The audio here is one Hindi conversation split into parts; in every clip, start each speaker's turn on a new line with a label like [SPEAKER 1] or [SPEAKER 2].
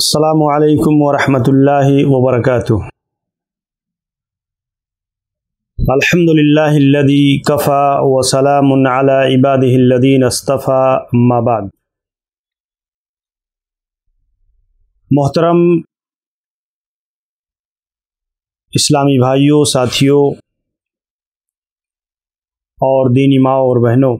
[SPEAKER 1] السلام عليكم ورحمة الله وبركاته الحمد لله الذي كفى وسلام على عباده الذين اصطفى ما بعد
[SPEAKER 2] محترم اسلامی بھائیوں ساتھیوں
[SPEAKER 1] اور دینی ماں اور بہنوں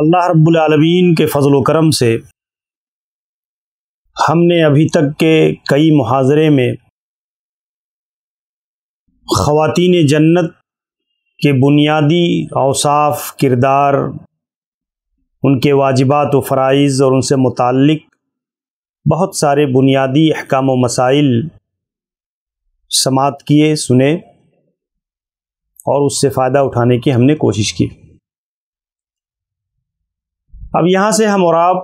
[SPEAKER 1] अल्लाह रब्बुलमीन के फ़जल करम से हमने अभी तक के कई मुहाजरे में ख़वान जन्नत के बुनियादी अवसाफ किरदार उनके वाजिबात व फ़राइज़ और उनसे मुतल बहुत सारे बुनियादी अहकाम व मसाइल समात किए सुने और उससे फ़ायदा उठाने की हमने कोशिश की
[SPEAKER 2] अब यहाँ से हम और आप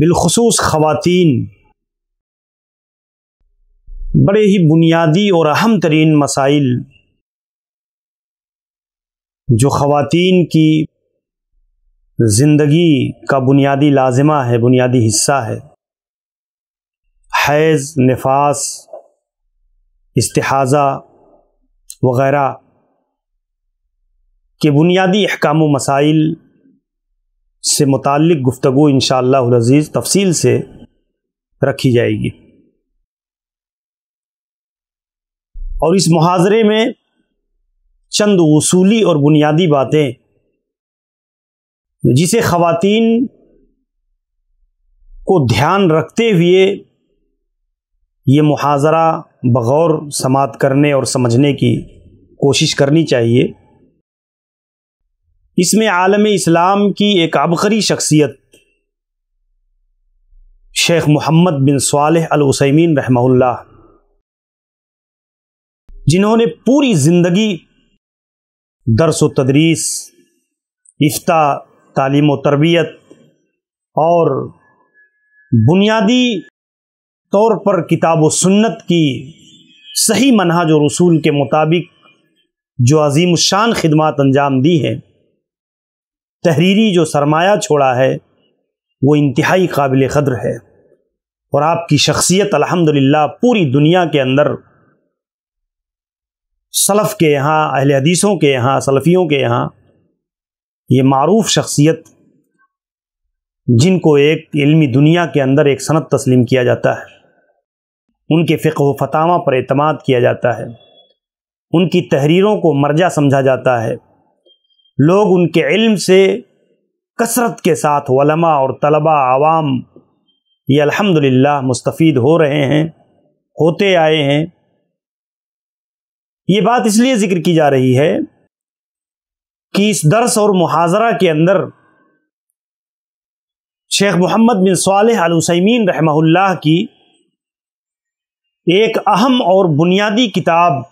[SPEAKER 2] बिलखसूस ख़वातीन
[SPEAKER 1] बड़े ही बुनियादी और अहम तरीन मसाइल जो ख़वातीन की ज़िंदगी का बुनियादी लाजिमा है बुनियादी हिस्सा है हैज़ नफास इस्तेहाज़ा वगैरह के बुनियादी अहकाम मसाइल से मुतक गुफ्तु इन शज़ीज़ तफसील से रखी जाएगी और इस मुहाजरे में चंद उसूली और बुनियादी बातें जिसे ख़वातीन को ध्यान रखते हुए ये मुहाजरा बगौर समात करने और समझने की कोशिश करनी चाहिए इसमें आलम इस्लाम की एक आबकरी शख्सियत Sheikh Muhammad bin Salih al Uthaymeen रहमहुल्ला जिन्होंने पूरी ज़िंदगी दरस व तदरीस इफ्ता तालीम व तरबियत और बुनियादी तौर पर किताब व सुन्नत की सही मनहज और रसूल के मुताबिक जो अजीम शान खिदमत अंजाम दी है तहरीरी जो सरमाया छोड़ा है वो इंतहाई काबिल क़द्र है और आपकी शख्सियत अल्हम्दुलिल्लाह पूरी दुनिया के अंदर सलफ़ के यहाँ अहले हदीसों के यहाँ सलफ़ियों के यहाँ ये मरूफ़ शख्सियत जिनको एक इल्मी दुनिया के अंदर एक सनत तस्लीम किया जाता है उनके फ़िक व फतामा पर अतमाद किया जाता है उनकी तहरीरों को मर्जा समझा जाता है लोग उनके इल्म से कसरत के साथ वलमा और तलबा आवाम ये अल्हम्दुलिल्लाह मुस्तफ़ीद हो रहे हैं होते आए हैं ये बात इसलिए ज़िक्र की जा रही है कि इस दर्स और मुहाजरा के अंदर शेख मोहम्मद बिन साल अलसैमीन रहमहुल्लाह की एक अहम और बुनियादी किताब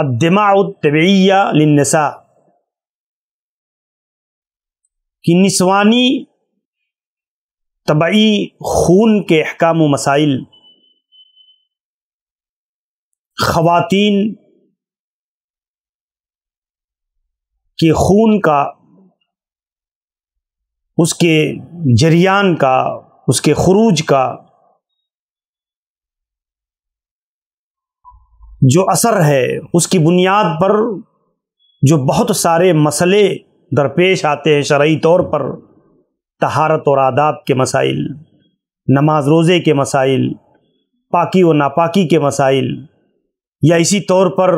[SPEAKER 1] अदमातबिया लनसा कि निस्वानी तबई खून के अहकाम मसाइल ख़वातीन के खून का उसके जरियान का उसके खरूज का जो असर है उसकी बुनियाद पर जो बहुत सारे मसले दरपेश आते हैं शरय तौर पर तहारत और आदाब के मसाइल नमाज रोज़े के मसाइल पाकी व नापाकी के मसाइल या इसी तौर पर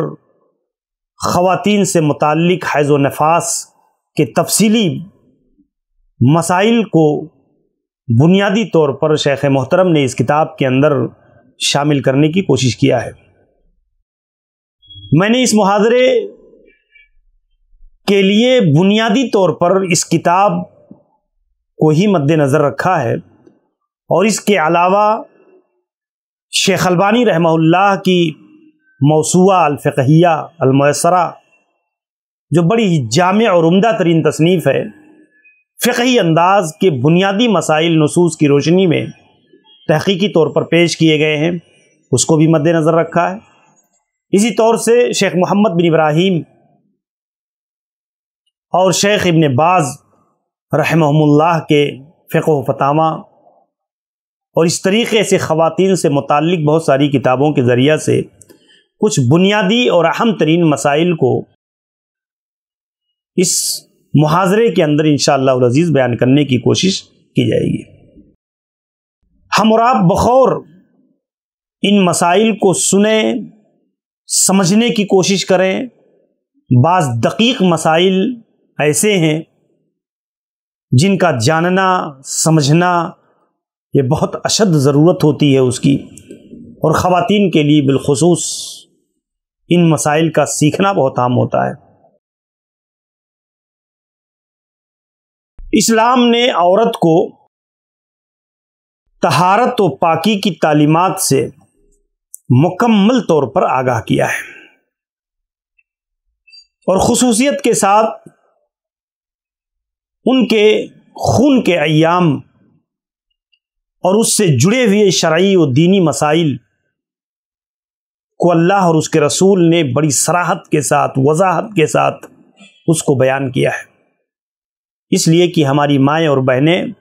[SPEAKER 1] ख़वातीन से मुतक़ हैज़ व नफास के तफसीली मसाइल को बुनियादी तौर पर शेख मोहतरम ने इस किताब के अंदर शामिल करने की कोशिश किया है मैंने इस मुहावरे के लिए बुनियादी तौर पर इस किताब को ही मद्देनज़र रखा है और इसके अलावा शेख अलबानी रहमल्ला की मौसूआ अलफ़िया अलमयसरा जो बड़ी जाम और उमदा तरीन तसनीफ़ है फ़िकही अंदाज के बुनियादी मसाइल नसूस की रोशनी में तहकीकी तौर पर पेश किए गए हैं उसको भी मद्देनज़र रखा है इसी तौर से शेख मोहम्मद बिन इब्राहिम और शेख इबन बाज़ रहमल्ला के फ़िको फतामा और इस तरीके से ख़वान से मुतक बहुत सारी किताबों के ज़रिया से कुछ बुनियादी और अहम तरीन मसाइल को इस मुहाजरे के अंदर इन शज़ीज़ बयान करने की कोशिश की जाएगी हम और आप बखौर इन मसाइल को सुने समझने की कोशिश करें बाज़ दकीक मसाइल ऐसे हैं जिनका जानना समझना ये बहुत अशद ज़रूरत होती है उसकी और ख़वातीन के लिए बिलखसूस इन मसाइल का
[SPEAKER 2] सीखना बहुत आम होता है इस्लाम ने औरत को तहारत व पाकी
[SPEAKER 1] की तालीमत से मुकम्मल तौर पर आगाह किया है और खसूसियत के साथ उनके खून के अयाम और उससे जुड़े हुए शराय व दीनी मसाइल को अल्लाह और उसके रसूल ने बड़ी सराहत के साथ वजाहत के साथ उसको बयान किया है इसलिए कि हमारी माएँ और बहनें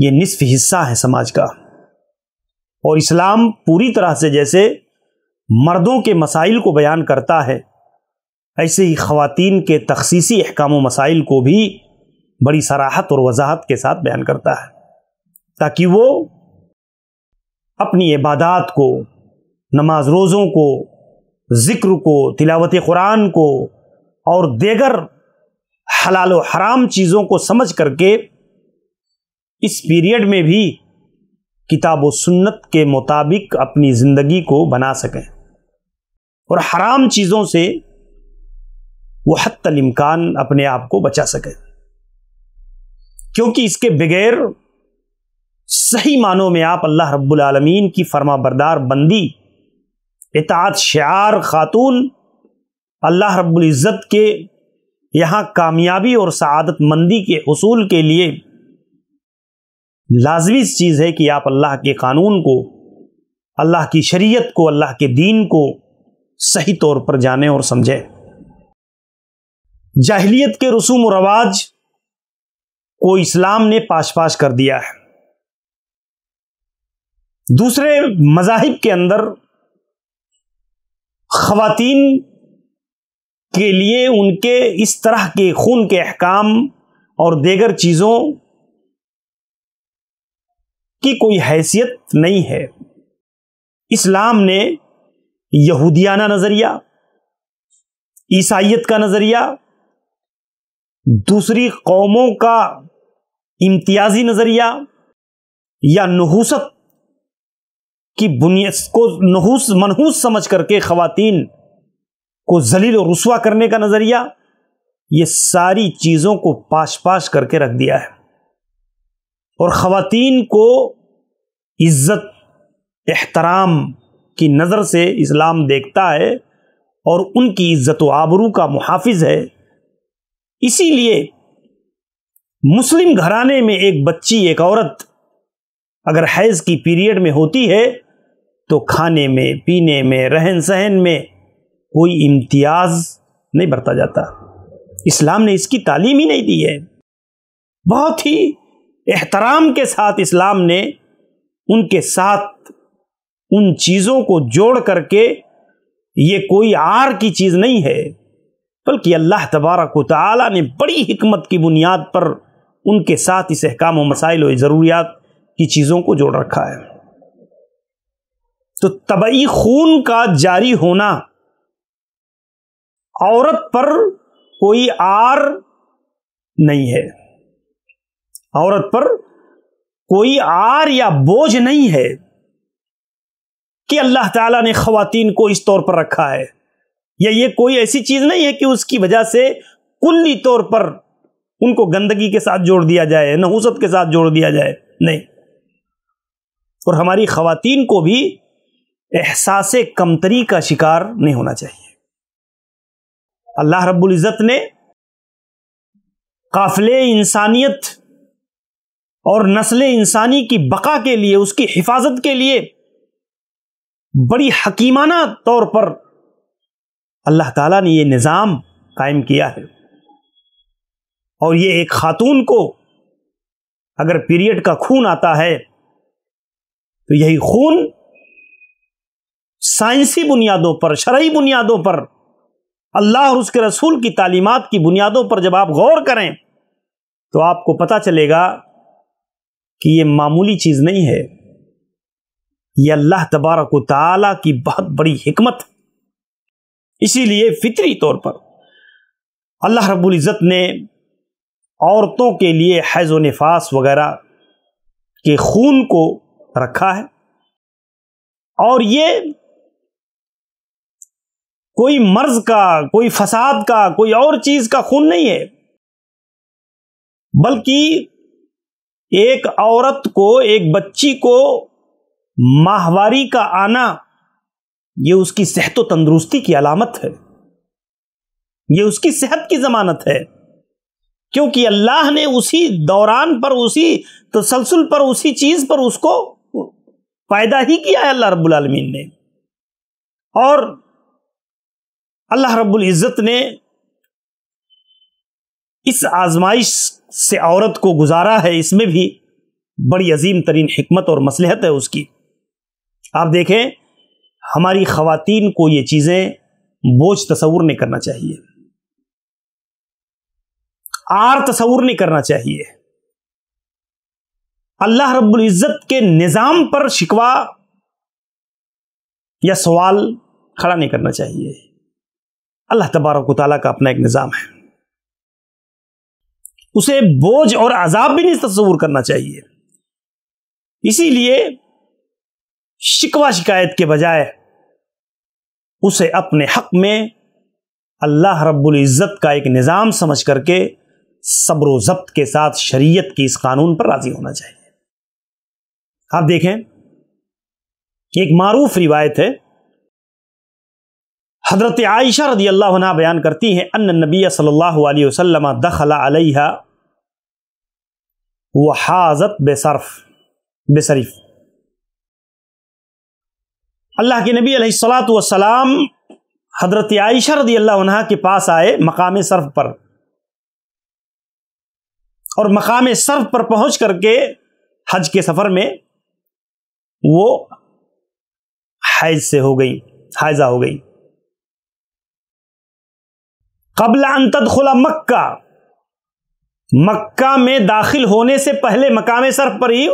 [SPEAKER 1] ये निसफ हिस्सा है समाज का और इस्लाम पूरी तरह से जैसे मर्दों के मसाइल को बयान करता है ऐसे ही ख़वातीन के तखसीसी अहकाम मसाइल को भी बड़ी सराहत और वजाहत के साथ बयान करता है ताकि वो अपनी इबादत को नमाज रोज़ों को ज़िक्र को तिलावत कुरान को और देगर हलाल हराम चीज़ों को समझ करके इस पीरियड में भी किताब सुन्नत के मुताबिक अपनी ज़िंदगी को बना सकें और हराम चीज़ों से वो हतमकान अपने आप को बचा सकें क्योंकि इसके बगैर सही मानों में आप अल्लाह रब्बुल आलमीन की फर्मा बरदार बंदी इतात शार खातून अल्लाह रब्बुल इज़्ज़त के यहाँ कामयाबी और सआदत मंदी के असूल के लिए लाजमी चीज़ है कि आप अल्लाह के कानून को अल्लाह की शरीयत को अल्लाह के दीन को सही तौर पर जाने और समझें जाहिलियत के रसूम रवाज को इस्लाम ने पाश पाश कर दिया है दूसरे मजाहिब के अंदर खातन के लिए उनके इस तरह के खून के अहकाम और देगर चीज़ों की कोई हैसियत नहीं है इस्लाम ने यहूदियाना नज़रिया ईसाइत का नज़रिया दूसरी कौमों का इम्तियाजी नज़रिया या नहूसत की बुनियाद को नहूस मनहूस समझ करके ख़वातीन को जलील और रसुआ करने का नज़रिया ये सारी चीज़ों को पाश पाश करके रख दिया है और ख़वातीन को इज़्ज़त एहतराम की नज़र से इस्लाम देखता है और उनकी इज़्ज़त आबरू का मुहाफ़ है इसीलिए मुस्लिम घराने में एक बच्ची एक औरत अगर हैज़ की पीरियड में होती है तो खाने में पीने में रहन सहन में कोई इम्तियाज़ नहीं बरता जाता इस्लाम ने इसकी तालीम ही नहीं दी है बहुत ही एहतराम के साथ इस्लाम ने उनके साथ उन चीज़ों को जोड़ करके ये कोई आर की चीज़ नहीं है बल्कि अल्लाह तबारक ताली ने बड़ी हमत की बुनियाद पर उनके साथ इस अहकाम व मसाइल और ज़रूरियात की चीज़ों को जोड़ रखा है तो तबई खून का जारी होना औरत पर कोई आर नहीं है औरत पर कोई आर या बोझ नहीं है कि अल्लाह ताला ने खातन को इस तौर पर रखा है या ये कोई ऐसी चीज नहीं है कि उसकी वजह से कुल्ली तौर पर उनको गंदगी के साथ जोड़ दिया जाए नहूसत के साथ जोड़ दिया जाए नहीं और हमारी खातन को भी एहसास कमतरी का शिकार नहीं होना चाहिए अल्लाह रब्बुल इज़्ज़त ने काफिले इंसानियत और नस्ल इंसानी की बका के लिए उसकी हिफाजत के लिए बड़ी हकीमाना तौर पर अल्लाह ताला ने ये निज़ाम कायम किया है और ये एक खातून को अगर पीरियड का खून आता है तो यही खून साइंसी बुनियादों पर शरा बुनियादों पर अल्लाह और उसके रसूल की तालीमत की बुनियादों पर जब आप गौर करें तो आपको पता चलेगा कि ये मामूली चीज़ नहीं है ये अल्लाह तबारक ताला की बहुत बड़ी हमत इसीलिए फितरी तौर पर अल्लाह रब्बुल इज़्ज़त ने औरतों के लिए हैज़ नफास वगैरह के खून को रखा है और ये कोई मर्ज का कोई फसाद का कोई और चीज़ का खून नहीं है बल्कि एक औरत को एक बच्ची को माहवारी का आना यह उसकी सेहत व तंदुरुस्ती की अलामत है यह उसकी सेहत की जमानत है क्योंकि अल्लाह ने उसी दौरान पर उसी तसलसल पर उसी चीज पर उसको फायदा ही किया है अल्लाह रब्बुल आलमीन ने और अल्लाह रब्बुल इज़्ज़त ने इस आजमाइश से औरत को गुजारा है इसमें भी बड़ी अजीम तरीन हमत और मसलहत है उसकी आप देखें हमारी खातन को ये चीज़ें बोझ तस्वूर नहीं करना चाहिए आर तस्वूर नहीं करना चाहिए अल्लाह रब्बुल के निज़ाम पर शिकवा या सवाल खड़ा नहीं करना चाहिए अल्लाह तबारक का अपना एक निज़ाम है उसे बोझ और अजाब भी नहीं तस्वूर करना चाहिए इसीलिए शिकवा शिकायत के बजाय उसे अपने हक में अल्लाह रब्बुल इज़्ज़त का एक निज़ाम समझ करके सब्र ज़ब्त के साथ शरीयत की इस कानून पर राज़ी होना चाहिए आप देखें एक मारूफ रिवायत है हज़रत आयशा रदी अल्लाह बयान करती हैं अन नबी सल्लल्लाहु अलैहि वसल्लम दखला अलैहा व हाजत बेसरफ बेसरीफ अल्लाह के नबी सलाम हज़रत आयशा रदी अल्लाह के पास आए मकाम सरफ पर और मकाम सरफ़ पर पहुँच करके हज के सफ़र में वो हैज से हो गई हाइजा हो गई कबल अंतद खुला मक्का मक्का में दाखिल होने से पहले मकाम सर पर ही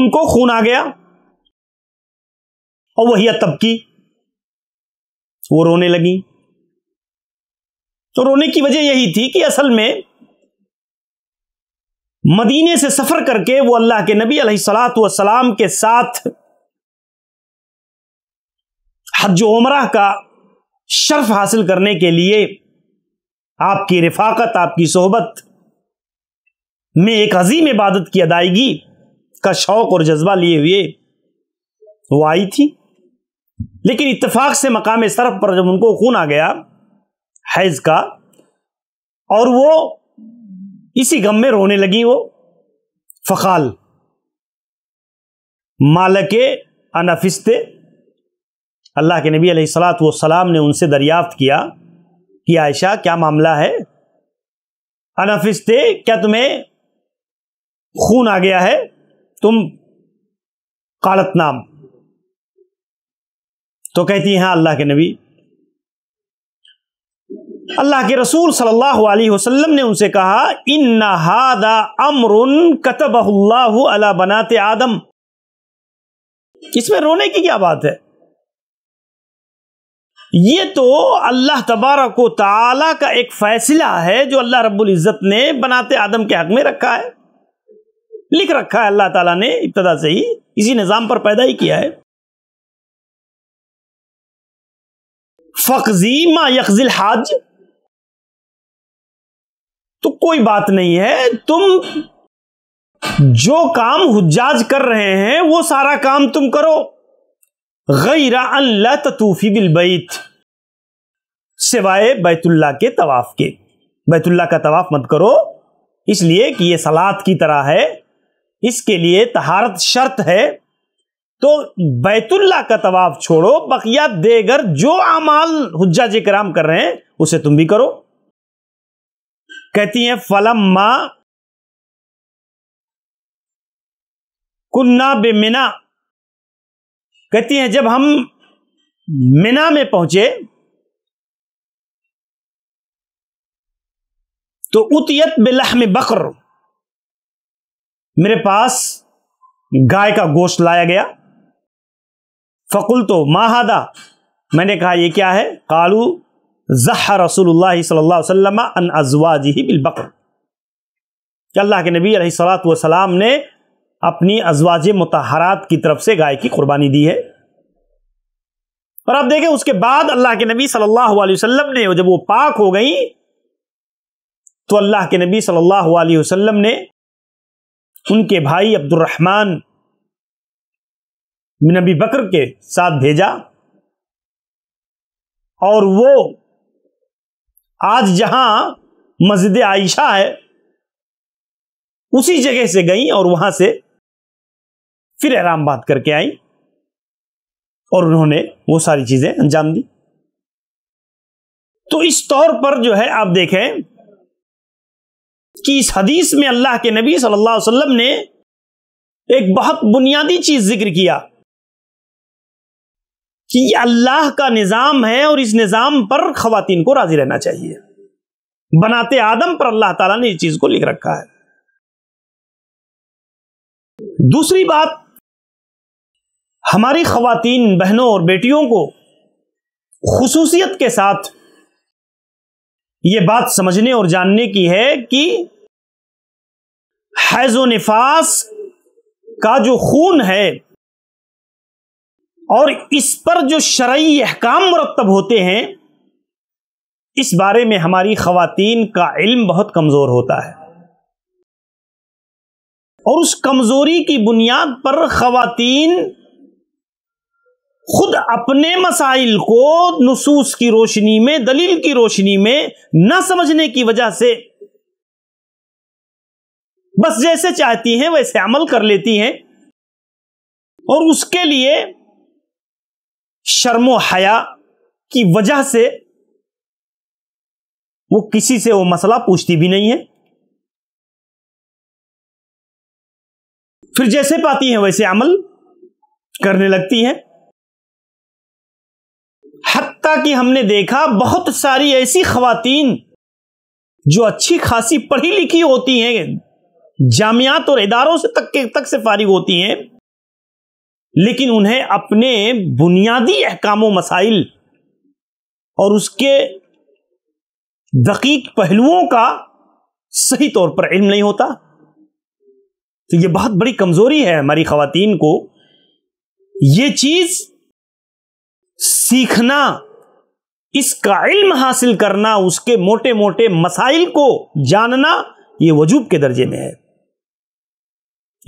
[SPEAKER 1] उनको खून आ गया और वही तबकी वो रोने लगी तो रोने की वजह यही थी कि असल में मदीने से सफर करके वो अल्लाह के नबी सलाम के साथ हज उमरा का शर्फ हासिल करने के लिए आपकी रिफाकत आपकी सोहबत में एक अजीम इबादत की अदायगी का शौक और जज्बा लिए हुए वो आई थी लेकिन इतफाक से मकाम सरफ पर जब उनको खून आ गया हैज का और वो इसी गम में रोने लगी वो फखाल मालके अनफिस्ते अल्लाह के नबी अलैहिस्सलात वसलाम ने उनसे दरियाफ्त किया कि आयशा क्या मामला है अनफिस्ते क्या तुम्हें खून आ गया है तुम कालत नाम तो कहती हैं हाँ, अल्लाह के नबी अल्लाह के रसूल सल्लल्लाहु अलैहि वसल्लम ने उनसे कहा इन हादा अमरुन कतबहुल्लाहु अला बनाते आदम इसमें रोने की क्या बात है ये तो अल्लाह तबारक ताला का एक फैसला है जो अल्लाह रब्बुल इज़्ज़त ने बनाते आदम के हक में रखा है लिख रखा है अल्लाह ताला ने
[SPEAKER 2] इब्तदा से ही इसी निज़ाम पर पैदा ही किया है फ़कजी मा यकजिल हाज तो कोई बात नहीं है तुम जो काम हुज्जाज
[SPEAKER 1] कर रहे हैं वो सारा काम तुम करो गैरा अल्ला तूफ़ी बिलबैत सिवाय बैतुल्ला के तवाफ़ के बैतुल्ला का तवाफ़ मत करो इसलिए कि यह सलात की तरह है इसके लिए तहारत शर्त है तो बैतुल्ला का तवाफ़ छोड़ो बकिया देगर जो अमाल हज्जा जे कराम कर रहे हैं उसे तुम भी करो
[SPEAKER 2] कहती हैं फलम मा कुन्ना बेमिना कहती हैं जब हम मिना
[SPEAKER 1] में पहुंचे तो उतियत बिलह में बकर मेरे पास गाय का गोश्त लाया गया फकुल तो माहदा मैंने कहा यह क्या है कालू जहा रसूल सल्ला अन अजवाजी बिल बकर अल्लाह के नबी सलात वसलाम ने अपनी अजवाज मतहरात की तरफ से गाय की कुर्बानी दी है और आप देखें उसके बाद अल्लाह के नबी सल्लल्लाहु अलैहि वसल्लम ने जब वो पाक हो गई तो अल्लाह के नबी सल्लल्लाहु अलैहि वसल्लम ने उनके भाई अब्दुलरहमान नबी बकर के साथ भेजा और वो आज जहां मस्जिद आयशा है उसी जगह से गई और वहां से फिर आराम बात करके आई और उन्होंने वो सारी चीजें अंजाम
[SPEAKER 2] दी तो इस तौर पर जो है आप देखें कि इस हदीस में अल्लाह के नबी सल्लल्लाहु अलैहि वसल्लम ने एक
[SPEAKER 1] बहुत बुनियादी चीज जिक्र किया कि अल्लाह का निज़ाम है और इस निज़ाम पर खातन को राजी रहना चाहिए बनाते आदम पर
[SPEAKER 2] अल्लाह ताला ने इस चीज को लिख रखा है दूसरी बात हमारी खातन बहनों और बेटियों को
[SPEAKER 1] खसूसियत के साथ ये बात समझने और जानने की है कि हैज़ो नफास का जो खून है और इस पर जो शराय अहकाम मरतब होते हैं इस बारे में हमारी खातन का इल्म बहुत कमज़ोर होता है और उस कमज़ोरी की बुनियाद पर खातन खुद अपने मसाइल को नसूस की रोशनी में दलील की रोशनी में न समझने की वजह से
[SPEAKER 2] बस जैसे चाहती हैं वैसे अमल कर लेती हैं और उसके लिए शर्मो हया की वजह से वो किसी से वो मसला पूछती भी नहीं है फिर जैसे पाती हैं वैसे अमल करने लगती हैं
[SPEAKER 1] हती कि हमने देखा बहुत सारी ऐसी खातन जो अच्छी खासी पढ़ी लिखी होती हैं जामियात और इदारों से तक के तक से फारिग होती हैं लेकिन उन्हें अपने बुनियादी अहकाम मसाइल और उसके दकीक पहलुओं का सही तौर पर इल्म नहीं होता तो ये बहुत बड़ी कमजोरी है हमारी खातन को ये चीज सीखना इसका इल्म हासिल करना उसके मोटे मोटे मसाइल को जानना यह वजूब के दर्जे में है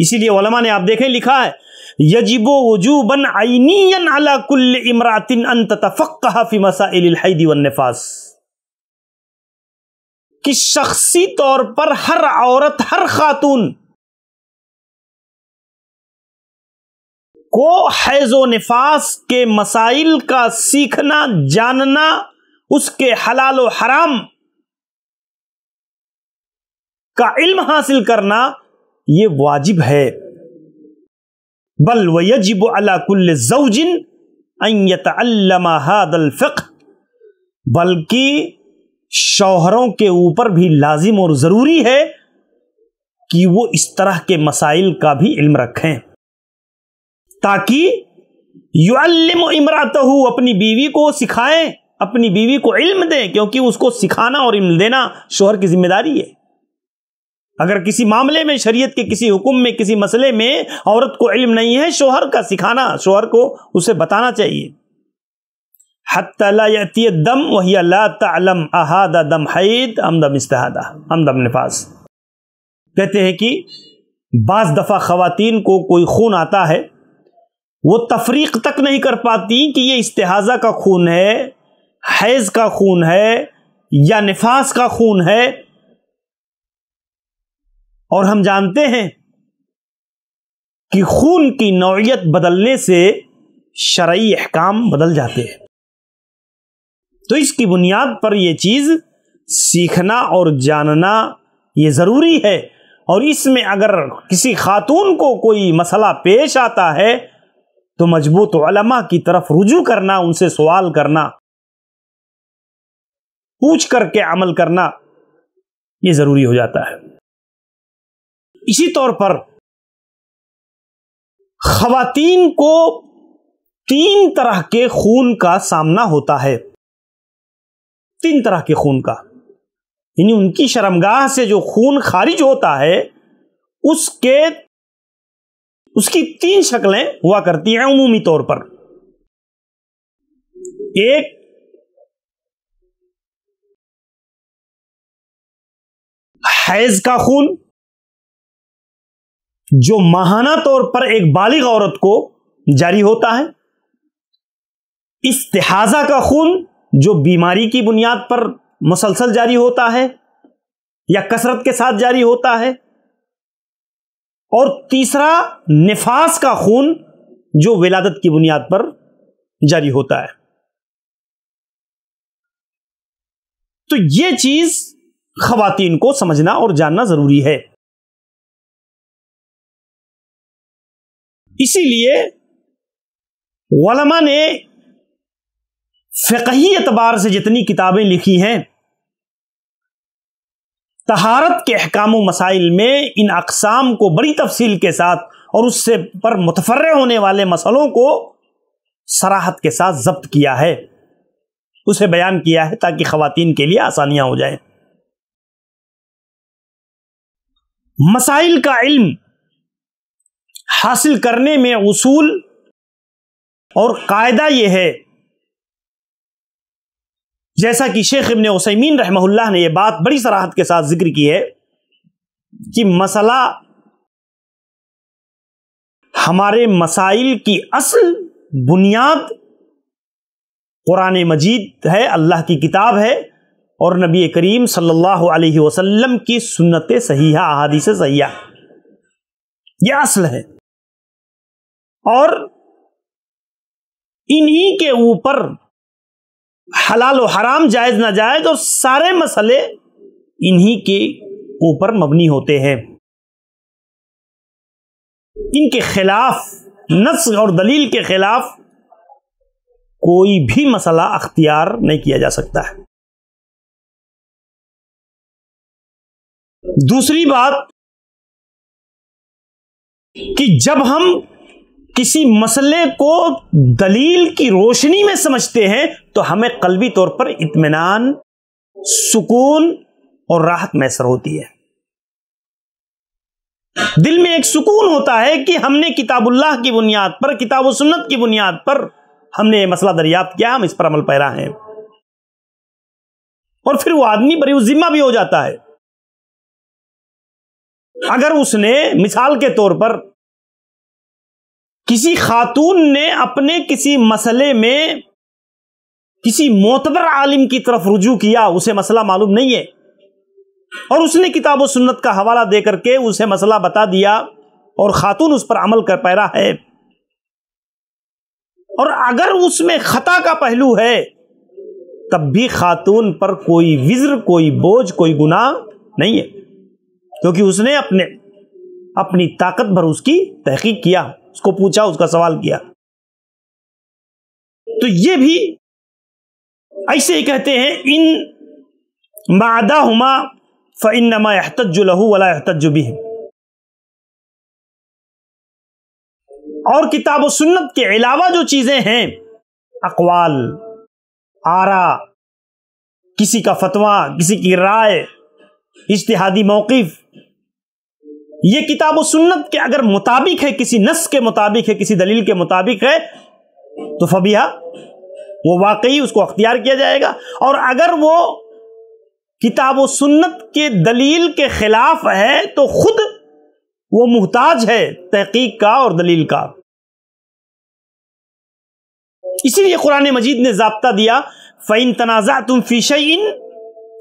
[SPEAKER 1] इसीलिए वलमा ने आप देखें लिखा है यजिबो वजूबन आइनियन अला कुल इमरातिन अंत फी मसाइल वनफास कि शख्सी
[SPEAKER 2] तौर पर हर औरत हर खातून को हैज़ नफास के मसाइल का सीखना
[SPEAKER 1] जानना उसके हलाल व हराम का इल्म हासिल करना ये वाजिब है बल वजिब अला कुल्ल जौजिन अयतल फ़िक बल्कि शौहरों के ऊपर भी लाजिम और ज़रूरी है कि वो इस तरह के मसाइल का भी इल्म रखें ताकि युअलिम इमरात अपनी बीवी को सिखाएं अपनी बीवी को इल्म दें क्योंकि उसको सिखाना और इल्म देना शोहर की जिम्मेदारी है अगर किसी मामले में शरीयत के किसी हुक्म में किसी मसले में औरत को इल्म नहीं है शोहर का सिखाना शोहर को उसे बताना चाहिए दम वही अहादा दम हईद अमदम इस्तेहादा अमदम नफास कहते हैं कि बाज़ दफ़ा ख़वातीन को कोई खून आता है वो तफरीक तक नहीं कर पाती कि ये इस्तेहाजा का खून है हैज़ का खून है या निफास का खून है और हम जानते हैं कि खून की नौीयत बदलने से शर्य अहकाम बदल जाते हैं तो इसकी बुनियाद पर यह चीज़ सीखना और जानना ये ज़रूरी है और इसमें अगर किसी खातून को कोई मसला पेश आता है तो मजबूत उलमा की तरफ रुजू करना उनसे सवाल करना
[SPEAKER 2] पूछ करके अमल करना यह जरूरी हो जाता है इसी तौर पर खातन को तीन तरह के खून का सामना
[SPEAKER 1] होता है तीन तरह के खून का यानी उनकी शर्मगाह से जो खून खारिज होता है उसके उसकी
[SPEAKER 2] तीन शक्लें हुआ करती हैं अमूमी तौर पर एक हैज का खून जो माहाना तौर पर
[SPEAKER 1] एक बालिग औरत को जारी होता है इस्तेहाजा का खून जो बीमारी की बुनियाद पर मुसलसल जारी होता है या कसरत के साथ जारी होता है और तीसरा निफास का खून जो विलादत की बुनियाद पर जारी होता है
[SPEAKER 2] तो ये चीज खातन को समझना और जानना जरूरी है इसीलिए वलमा ने
[SPEAKER 1] फ़िकी एतबार से जितनी किताबें लिखी हैं तहारत के अहकाम मसाइल में इन अकसाम को बड़ी तफसील के साथ और उससे पर मुतफर होने वाले मसलों को सराहत के साथ जब्त किया है उसे बयान किया है ताकि खातन के लिए आसानियां हो जाए
[SPEAKER 2] मसाइल का इल्म हासिल करने में उसूल और कायदा यह है
[SPEAKER 1] जैसा कि शेख इबन उसमीन रहमहुल्लाह ने यह बात बड़ी सराहत के साथ जिक्र की है कि मसला हमारे मसाइल की असल बुनियाद कुरान मजीद है अल्लाह की किताब है और नबी करीम सल्लल्लाहु अलैहि वसल्लम की सुन्नत सहीहा अहादीस सहीहा यह असल है और इन्हीं के ऊपर हलाल हराम जायज़ ना जायज और सारे मसले इन्हीं के ऊपर मबनी होते हैं इनके
[SPEAKER 2] खिलाफ नस और दलील के खिलाफ कोई भी मसला अख्तियार नहीं किया जा सकता है दूसरी बात कि जब हम
[SPEAKER 1] किसी मसले को दलील की रोशनी में समझते हैं तो हमें कलबी तौर पर इतमान सुकून और राहत मैसर होती है दिल में एक सुकून होता है कि हमने किताबुल्लाह की बुनियाद पर किताब सुन्नत की बुनियाद पर हमने मसला दरियाफ्त किया हम इस पर अमल पैरा
[SPEAKER 2] हैं और फिर वो आदमी बड़ी जिम्मा भी हो जाता है अगर उसने मिसाल के तौर पर किसी खातून ने अपने किसी मसले में
[SPEAKER 1] किसी मोतबर आलिम की तरफ रुजू किया उसे मसला मालूम नहीं है और उसने किताब सुन्नत का हवाला दे करके उसे मसला बता दिया और खातून उस पर अमल कर पैरा है और अगर उसमें खता का पहलू है तब भी खातून पर कोई विज्र कोई बोझ कोई गुनाह नहीं है क्योंकि उसने अपने अपनी ताकत भर उसकी तहकीक किया
[SPEAKER 2] उसको पूछा उसका सवाल किया तो ये भी ऐसे ही कहते हैं इन मादा हुमा फ़िन नमा एहतज लहू वाला एहतज भी और किताब सुन्नत के अलावा जो चीज़ें हैं अकवाल
[SPEAKER 1] आरा किसी का फतवा किसी की राय इश्तिहादी मौकफ ये किताब सुन्नत के अगर मुताबिक है किसी नस के मुताबिक है किसी दलील के मुताबिक है तो फबिया वो वाकई उसको अख्तियार किया जाएगा और अगर वो किताब सुन्नत के दलील के खिलाफ है तो खुद वो मोहताज है तहकीक का और दलील का इसीलिए कुरान मजीद ने जबता दिया
[SPEAKER 2] फ़ैन तनाज़ा तुम फिशन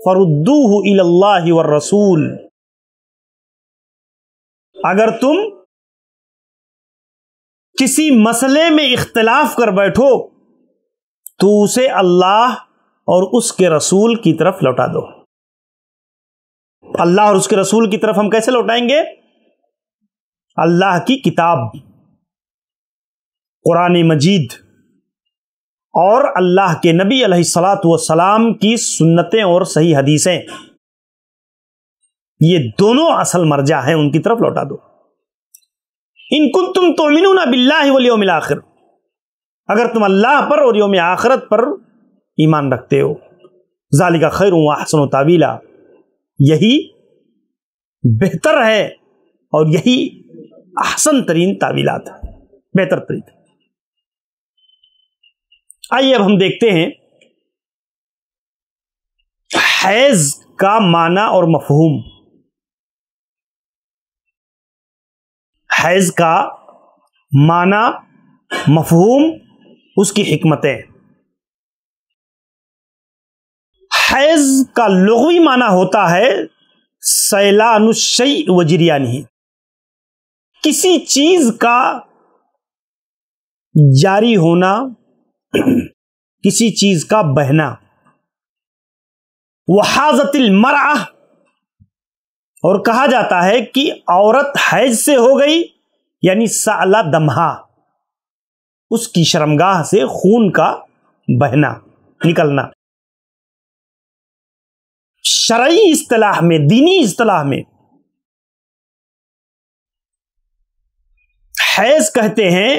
[SPEAKER 2] फरुद्दू इला रसूल अगर तुम किसी मसले में इख्तलाफ कर बैठो तो उसे
[SPEAKER 1] अल्लाह और उसके रसूल की तरफ लौटा दो अल्लाह और उसके रसूल की तरफ हम कैसे लौटाएंगे अल्लाह की किताब कुरान मजीद और अल्लाह के नबी सलात सलाम की सुन्नतें और सही हदीसें ये दोनों असल मर्जा है उनकी तरफ लौटा दो इनकुन तुम तो तोमिन बिल्ला योम आखिर अगर तुम अल्लाह पर और योम आखरत पर ईमान रखते हो जालिका खैर हसन तावीला यही बेहतर है और यही अहसन तरीन तावीला था बेहतर तरीन आइए अब हम देखते हैं हैज का माना और मफहूम हैज़ का माना
[SPEAKER 2] मफहूम
[SPEAKER 1] उसकी हमतें हैज़ का लघवी माना होता है सैलानुशई वजरियानी किसी चीज़ का जारी होना किसी चीज़ का बहना वहाजतिल मरा और कहा जाता है कि औरत हैज से हो गई यानी साला दम्हा उसकी शर्मगाह से खून का बहना
[SPEAKER 2] निकलना शरई इस्तलाह में दीनी इस्तलाह में हैज कहते हैं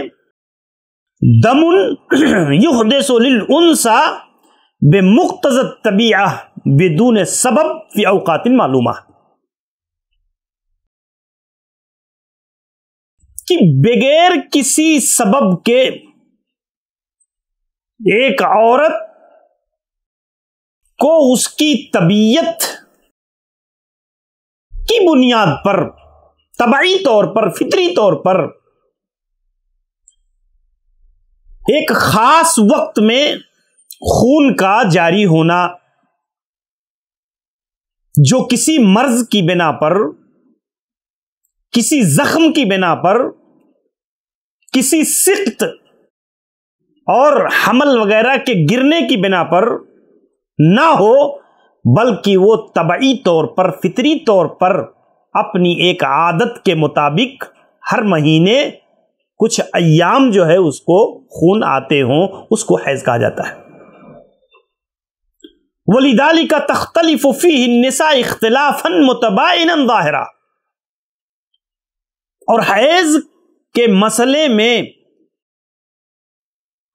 [SPEAKER 2] दमुन युहदेसोलिलसा
[SPEAKER 1] बेमुख्तजत तबिया बेदून सबब फ़ी अवकातिन मालूमा
[SPEAKER 2] कि बगैर किसी सबब के एक औरत को उसकी तबीयत की बुनियाद पर तबाही तौर पर फितरी तौर पर
[SPEAKER 1] एक खास वक्त में खून का जारी होना जो किसी मर्ज की बिना पर किसी जख्म की बिना पर किसी सिक्त और हमल वगैरह के गिरने की बिना पर ना हो बल्कि वो तबई तौर पर फितरी तौर पर अपनी एक आदत के मुताबिक हर महीने कुछ अयाम जो है उसको खून आते हों उसको हैज कहा जाता है वलीदाली का तख्तलिफी निसा इख्तलाफन मुतबाइन दाहरा और हैज के मसले में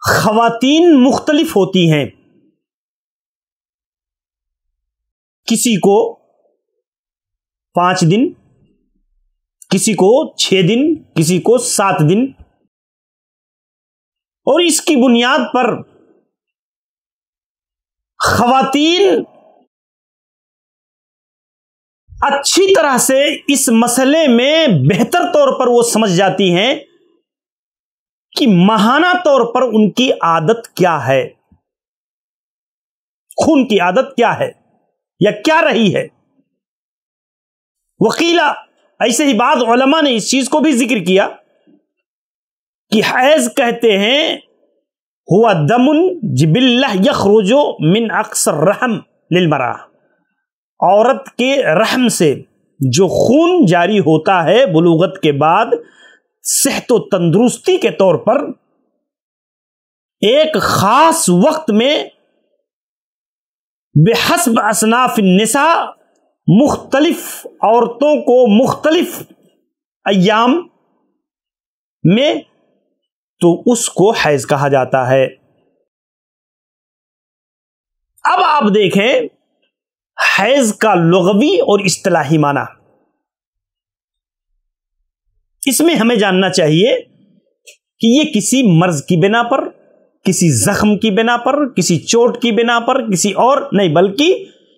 [SPEAKER 1] खातन मुख्तलिफ होती हैं किसी को पांच दिन किसी को छह दिन किसी को सात दिन
[SPEAKER 2] और इसकी बुनियाद पर खातन
[SPEAKER 1] अच्छी तरह से इस मसले में बेहतर तौर पर वो समझ जाती हैं कि महाना तौर पर उनकी आदत क्या है खून की आदत क्या है या क्या रही है वकीला ऐसे ही बाद उलमा ने इस चीज को भी जिक्र किया कि हैज कहते हैं हुआ दमुन जिबिल्ला यखरोजो मिन अक्सर रहम लिलमराह औरत के रहम से जो खून जारी होता है बलूगत के बाद सेहत व तंदुरुस्ती के तौर पर एक खास वक्त में बेहसब असनाफ नसा मुख्तलिफ औरतों को मुख्तलिफ अयाम में तो उसको हैज कहा जाता है अब आप देखें हैज का लगवी और इस्तलाही माना इसमें हमें जानना चाहिए कि यह किसी मर्ज की बिना पर किसी जख्म की बिना पर किसी चोट की बिना पर किसी और नहीं बल्कि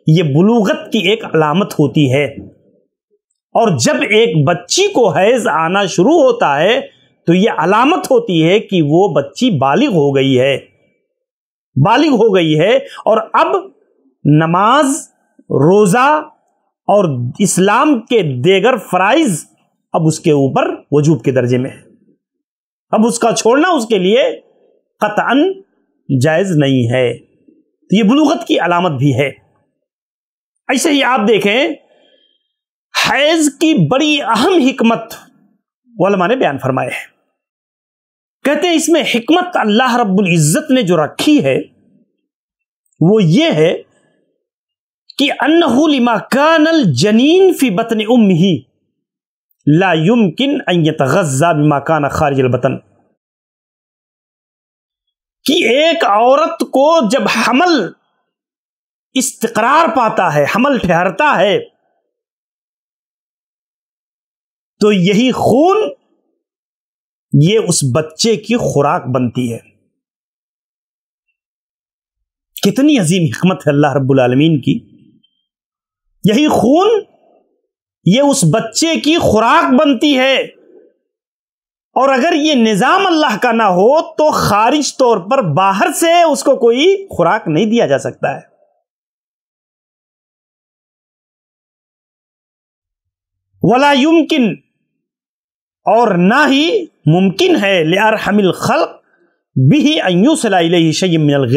[SPEAKER 1] ये बलूगत की एक अलामत होती है और जब एक बच्ची को हैज आना शुरू होता है तो ये अलामत होती है कि वो बच्ची बालिग हो गई है बालिग हो गई है और अब नमाज रोजा और इस्लाम के देगर फराइज अब उसके ऊपर वजूब के दर्जे में है अब उसका छोड़ना उसके लिए कतान जायज नहीं है तो ये बलूगत की अलामत भी है ऐसे ही आप देखें हैज की बड़ी अहम हिकमत वलमा ने बयान फरमाए है कहते हैं इसमें हिकमत अल्लाह रब्बुल इज़्ज़त ने जो रखी है वो ये है कि अन्नहुलिमा कानल जनीन फी बतन उम ही ला युमकिन अयत गजा बिमा कान खारिज बतन कि एक औरत को जब हमल इस्तकरार पाता है हमल ठहरता है तो यही खून ये उस बच्चे की खुराक बनती है कितनी अजीम हमत है अल्लाह रब्बुल रबालमीन की यही खून ये उस बच्चे की खुराक बनती है और अगर ये
[SPEAKER 2] निज़ाम अल्लाह का ना हो तो खारिज तौर पर बाहर से उसको कोई खुराक नहीं दिया जा सकता है वला युमकिन और ना ही मुमकिन
[SPEAKER 1] है लेर हमिल खल्क भी अयूसला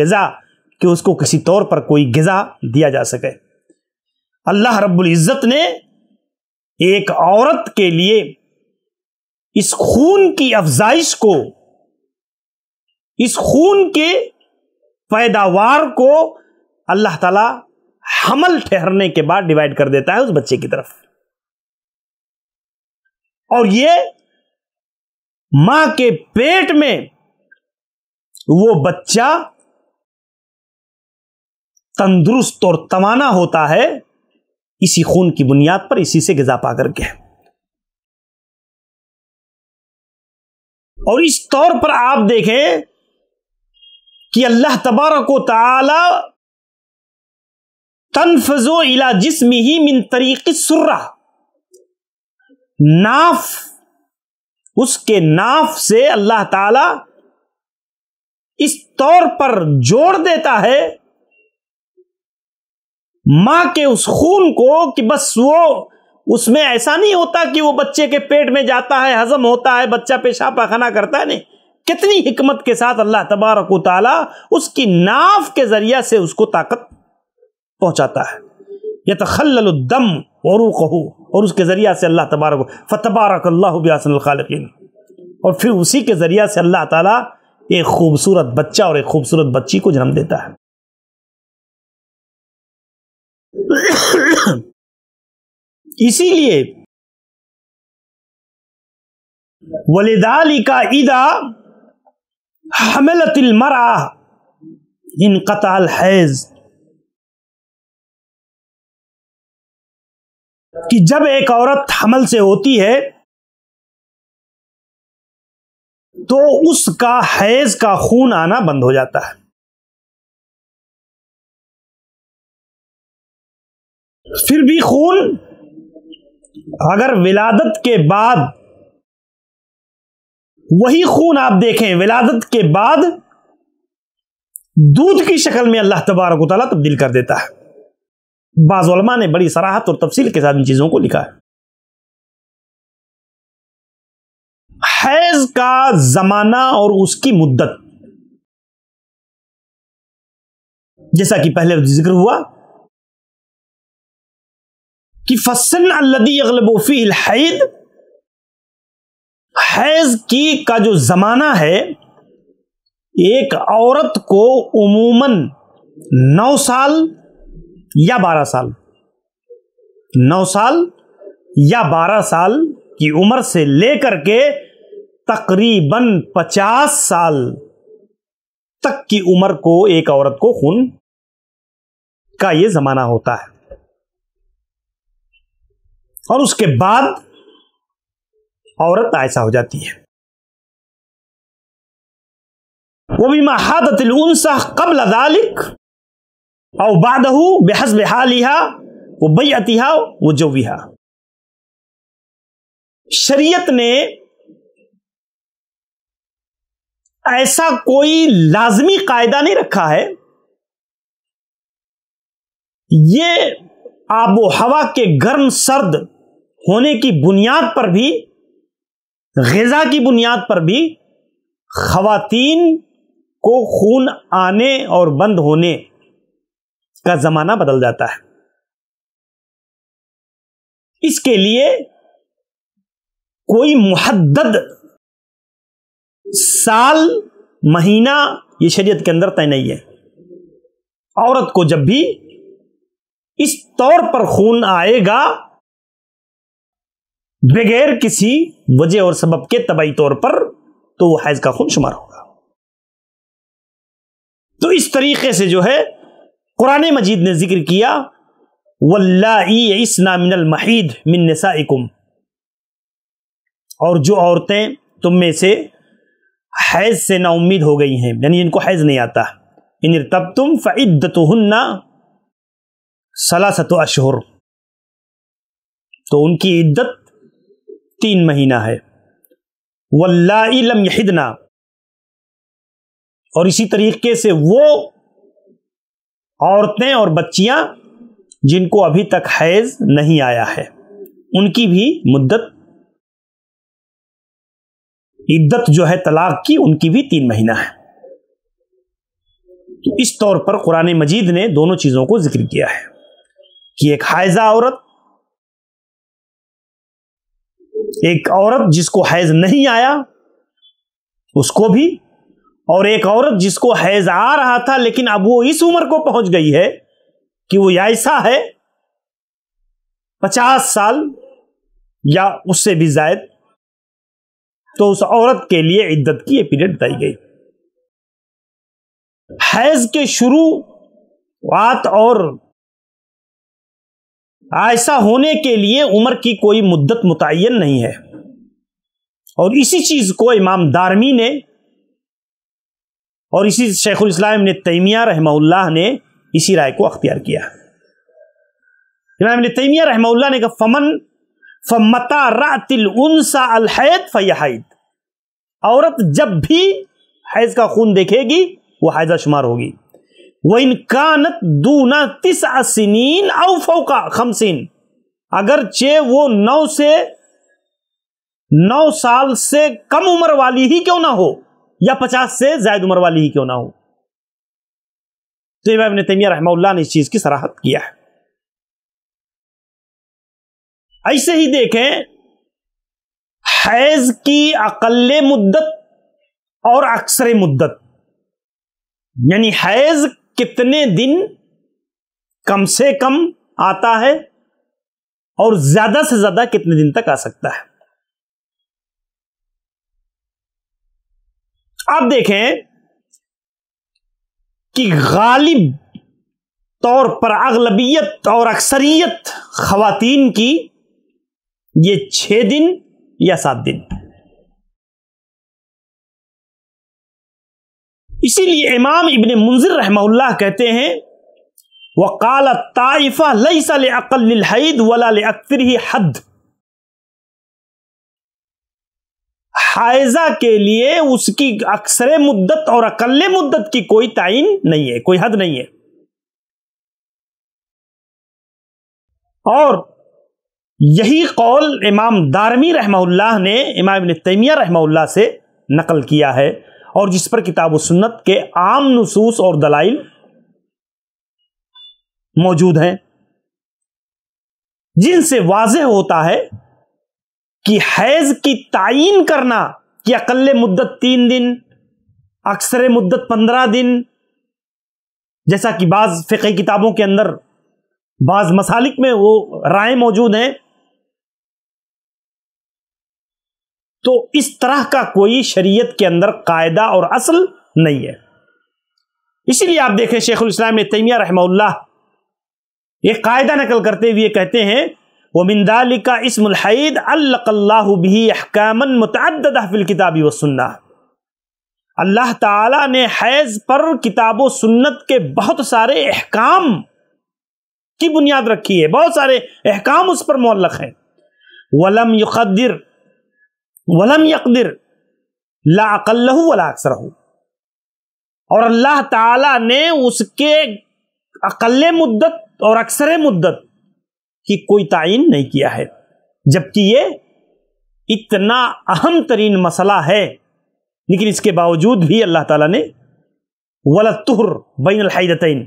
[SPEAKER 1] गजा कि उसको किसी तौर पर कोई गज़ा दिया जा सके अल्लाह रब्बुल इज़्ज़त ने एक औरत के लिए इस खून की अफजाइश को इस खून के पैदावार को अल्लाह ताला हमल ठहरने के बाद डिवाइड कर देता है उस बच्चे की तरफ
[SPEAKER 2] और ये मां के पेट में वो बच्चा तंदुरुस्त और तवाना होता है इसी खून की बुनियाद पर इसी से गजा पा करके और इस तौर पर आप देखें कि अल्लाह तबारक ताला
[SPEAKER 1] तनफजो इला जिसम ही मिन तरीके सुर्रा नाफ उसके नाफ से अल्लाह ताला इस तौर पर जोड़ देता है माँ के उस खून को कि बस वो उसमें ऐसा नहीं होता कि वो बच्चे के पेट में जाता है हजम होता है बच्चा पेशाब पखाना करता है नहीं कितनी हिकमत के साथ अल्लाह तबारक ताला उसकी नाफ़ के जरिया से उसको ताकत पहुंचाता है यह तखलदम और कहू और उसके ज़रिया से अल्लाह तबारक फ़तबारक अल्लाहबियासनखालकिन और फिर उसी के
[SPEAKER 2] ज़रिया से अल्लाह ताला एक खूबसूरत बच्चा और एक खूबसूरत बच्ची को जन्म देता है इसीलिए वलिदाली का ईदा हमलतिल मरा इन कताल हैज कि जब एक औरत हमल से होती है तो उसका हैज का खून आना बंद हो जाता है फिर भी खून अगर विलादत के बाद वही
[SPEAKER 1] खून आप देखें विलादत के बाद दूध की शक्ल में अल्लाह
[SPEAKER 2] तबारक वाली तब्दील कर देता है बाजमा ने बड़ी सराहत और तफसील के साथ इन चीजों को लिखा है हैज का जमाना और उसकी मुद्दत जैसा कि पहले जिक्र हुआ कि फसल अल्लदी अगलबूफी हैद हैज की का जो
[SPEAKER 1] ज़माना है एक औरत को उमूमन नौ साल या बारह साल नौ साल या बारह साल की उम्र से लेकर के तकरीबन पचास साल तक की उम्र को एक औरत को खून
[SPEAKER 2] का ये जमाना होता है और उसके बाद औरत ऐसा हो जाती है वो भी महादत उनसा कबल दालिक और बादहू बेहस बेहालिहा वो बई अतिहा वो जो हा शरीयत ने ऐसा कोई लाजमी कायदा नहीं रखा है
[SPEAKER 1] ये आबो हवा के गर्म सर्द होने की बुनियाद पर भी गजा की बुनियाद पर भी खातन को खून आने और बंद होने
[SPEAKER 2] का जमाना बदल जाता है इसके लिए कोई मुहदद
[SPEAKER 1] साल महीना ये शरीयत के अंदर तय नहीं है औरत को जब भी इस तौर पर खून आएगा बगैर किसी वजह और सबब के तबाही तौर पर तो वह हैज का खून शुमार होगा तो इस तरीके से जो है कुरान मजीद ने जिक्र किया वल्लासना मिनल महिद मिन और जो औरतें तुम में से हैज से नाउमीद हो गई हैं यानी इनको हैज नहीं आता इन तब तुम फ़िद्दतुहन्ना सलासत अशहर तो उनकी इद्दत तीन महीना है वल्लाम और इसी तरीके से वो औरतें और बच्चियां जिनको अभी तक हैज नहीं आया है उनकी भी मुद्दत इद्दत जो है तलाक की उनकी भी तीन महीना है तो इस तौर पर कुरान मजीद ने दोनों चीज़ों को जिक्र किया है कि एक हायजा औरत एक औरत जिसको हैज नहीं आया उसको भी और एक औरत जिसको हैज आ रहा था लेकिन अब वो इस उम्र को पहुंच गई है कि वो ऐसा है पचास साल या उससे भी जायद तो उस औरत के लिए इद्दत
[SPEAKER 2] की पीरियड बताई गई हैज के शुरू वात और ऐसा होने के लिए
[SPEAKER 1] उम्र की कोई मुद्दत मुतन नहीं है और इसी चीज को इमाम दारमी ने और इसी शेखुल इस्लाम ने तैमिया रहमल्ला ने इसी राय को अख्तियार किया इमाम ने तैमिया रहमल्ला ने कहा फमन फमता रातिल अलहैद फ़ैद औरत जब भी हैज का खून देखेगी वह हैजा शुमार होगी वह इनकानत दूना तिस असिन औ फौका खमसिन वो नौ से नौ साल से कम उम्र वाली ही क्यों ना हो या पचास से जायद उम्र वाली ही क्यों ना हो तो इमाम ने रहमा ने इस चीज की सराहत किया है ऐसे ही देखें हैज की अकल मुद्दत और अक्सर मुद्दत यानी हैज कितने दिन कम से कम आता है और ज्यादा से ज्यादा कितने दिन तक आ सकता है आप देखें कि गालिब तौर पर अगलबियत और अक्सरियत खातन की
[SPEAKER 2] ये छह दिन या सात दिन इसीलिए इमाम इबन मुंजिर रहमल्ला कहते हैं
[SPEAKER 1] वकाल ताइफा लई हईद वला अक्तर ही हद हाइजा के लिए उसकी अक्सर मुद्दत और अकल मुद्दत की कोई तयन नहीं है कोई हद नहीं है और यही कौल इमाम दारमी रहमल्ला ने इमाम तैमिया रहमल्ला से नकल किया है और जिस पर किताब सुन्नत के आम नसूस और दलाइल मौजूद हैं जिनसे वाज होता है कि हैज की तयन करना कि अकल मुद्दत तीन दिन अक्सर मुद्दत पंद्रह दिन जैसा कि बाज़ फ किताबों के अंदर बाज़ मसालिक में वो राय मौजूद हैं तो इस तरह का कोई शरीयत के अंदर कायदा और असल नहीं है इसीलिए आप देखें शेखुल इस्लाम तैमिया रहमा ये कायदा नकल करते हुए कहते हैं वमिंदाली का इसमैद अल्लाह भी अहकामन किताबी व सुन्ना अल्लाह ताला ने हैज़ पर किताब सुन्नत के बहुत सारे अहकाम की बुनियाद रखी है बहुत सारे अहकाम उस पर मौलक हैं वलम युकदर वलम यकदिर ला अकल वला अक्सर और अल्लाह ताला ने उसके अकल मुद्दत और अक्सर मुद्दत की कोई तयन नहीं किया है जबकि ये इतना अहम तरीन मसला है लेकिन इसके बावजूद भी अल्लाह ताला ने वलतुहर बैन अलहैदतैन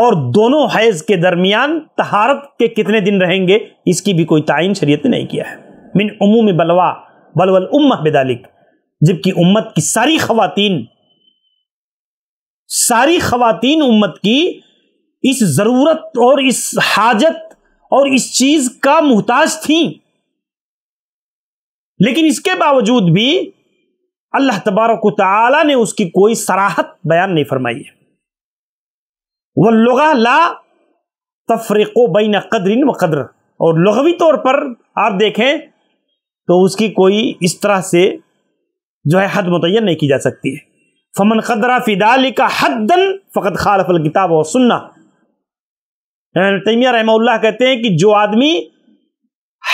[SPEAKER 1] और दोनों हैज़ के दरमियान तहारत के कितने दिन रहेंगे इसकी भी कोई तयन शरीयत ने नहीं किया है मिन उमूम बलवा बलवल उम्म बेदालिक जबकि उम्मत की सारी खातन सारी खातन उम्मत की इस जरूरत और इस हाजत और इस चीज का मोहताज थी लेकिन इसके बावजूद भी अल्लाह तबारक तला ने उसकी कोई सराहत बयान नहीं फरमाई है वह लगा ला तफरीको बैन कदरिन व कदर और लघवी तौर पर आप देखें तो उसकी कोई इस तरह से जो है हद मुतन नहीं की जा सकती है फमन खदरा फिदाली का हदन फ़कत खालफल किताब और सुन्ना तैमिया रहमल्ला कहते हैं कि जो आदमी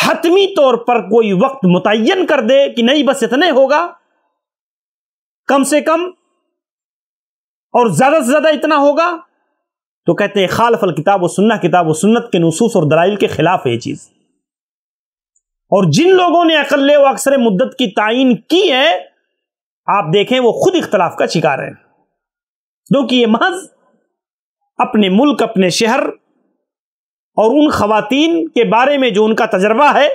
[SPEAKER 1] हतमी तौर पर कोई वक्त मुतन कर दे कि नहीं बस इतने होगा कम से कम और ज्यादा से ज्यादा इतना होगा तो कहते हैं खालफल किताब व सुन्ना किताब व सुन्नत के नसूस और दलाइल के खिलाफ है ये चीज़ और जिन लोगों ने अकल व अक्सर मुद्दत की तयन की है आप देखें वो खुद इख्तलाफ का शिकार है क्योंकि ये महज अपने मुल्क अपने शहर और उन खातन के बारे में जो उनका तजर्बा है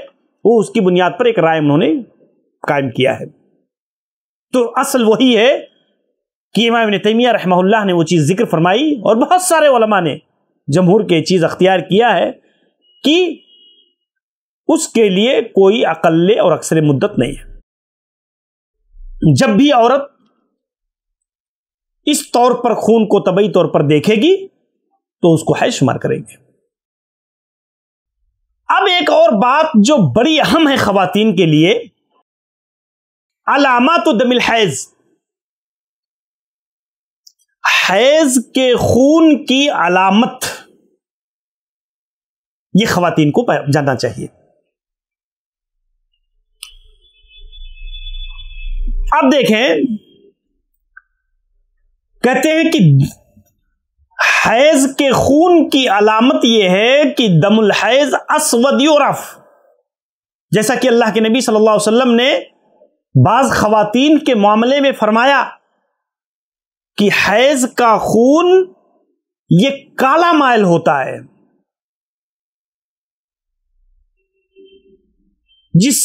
[SPEAKER 1] वो उसकी बुनियाद पर एक राय उन्होंने कायम किया है तो असल वही है कि इमाम तमिया रहमल्ला ने वो चीज़ जिक्र फरमाई और बहुत सारे ने जमहूर के चीज़ अख्तियार किया है कि उसके लिए कोई अकल और अक्सर मुद्दत नहीं है जब भी औरत इस तौर पर खून को तबई तौर पर देखेगी तो उसको है शुमार करेंगे अब एक और बात जो बड़ी अहम है खातन के लिए अलामत दमिल हैज हैज के खून की अलामत यह खातन को जानना चाहिए
[SPEAKER 2] अब देखें कहते हैं कि हैज
[SPEAKER 1] के खून की अलामत यह है कि दमुल हैज असवदरफ जैसा कि अल्लाह के नबी सल्लल्लाहु अलैहि वसल्लम ने बाज खवातीन के मामले में फरमाया कि हैज का खून ये काला मायल होता है जिस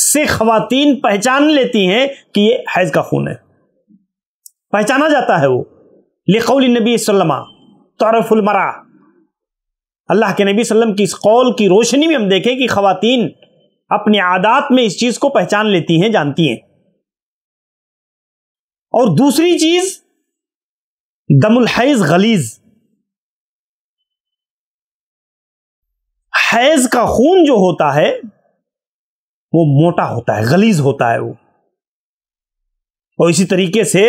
[SPEAKER 1] से खातन पहचान लेती हैं कि ये हैज का खून है पहचाना जाता है वो लिखौल नबी सल्लमा तरफुलमरा अल्लाह के नबी सल्लम की इस कौल की रोशनी में हम देखें कि खातन अपने आदात में इस चीज़ को पहचान लेती हैं जानती हैं
[SPEAKER 2] और दूसरी चीज़ दमुल हैज गलीज़ हैज का खून जो होता
[SPEAKER 1] है वो मोटा होता है गलीज होता है वो और इसी तरीके से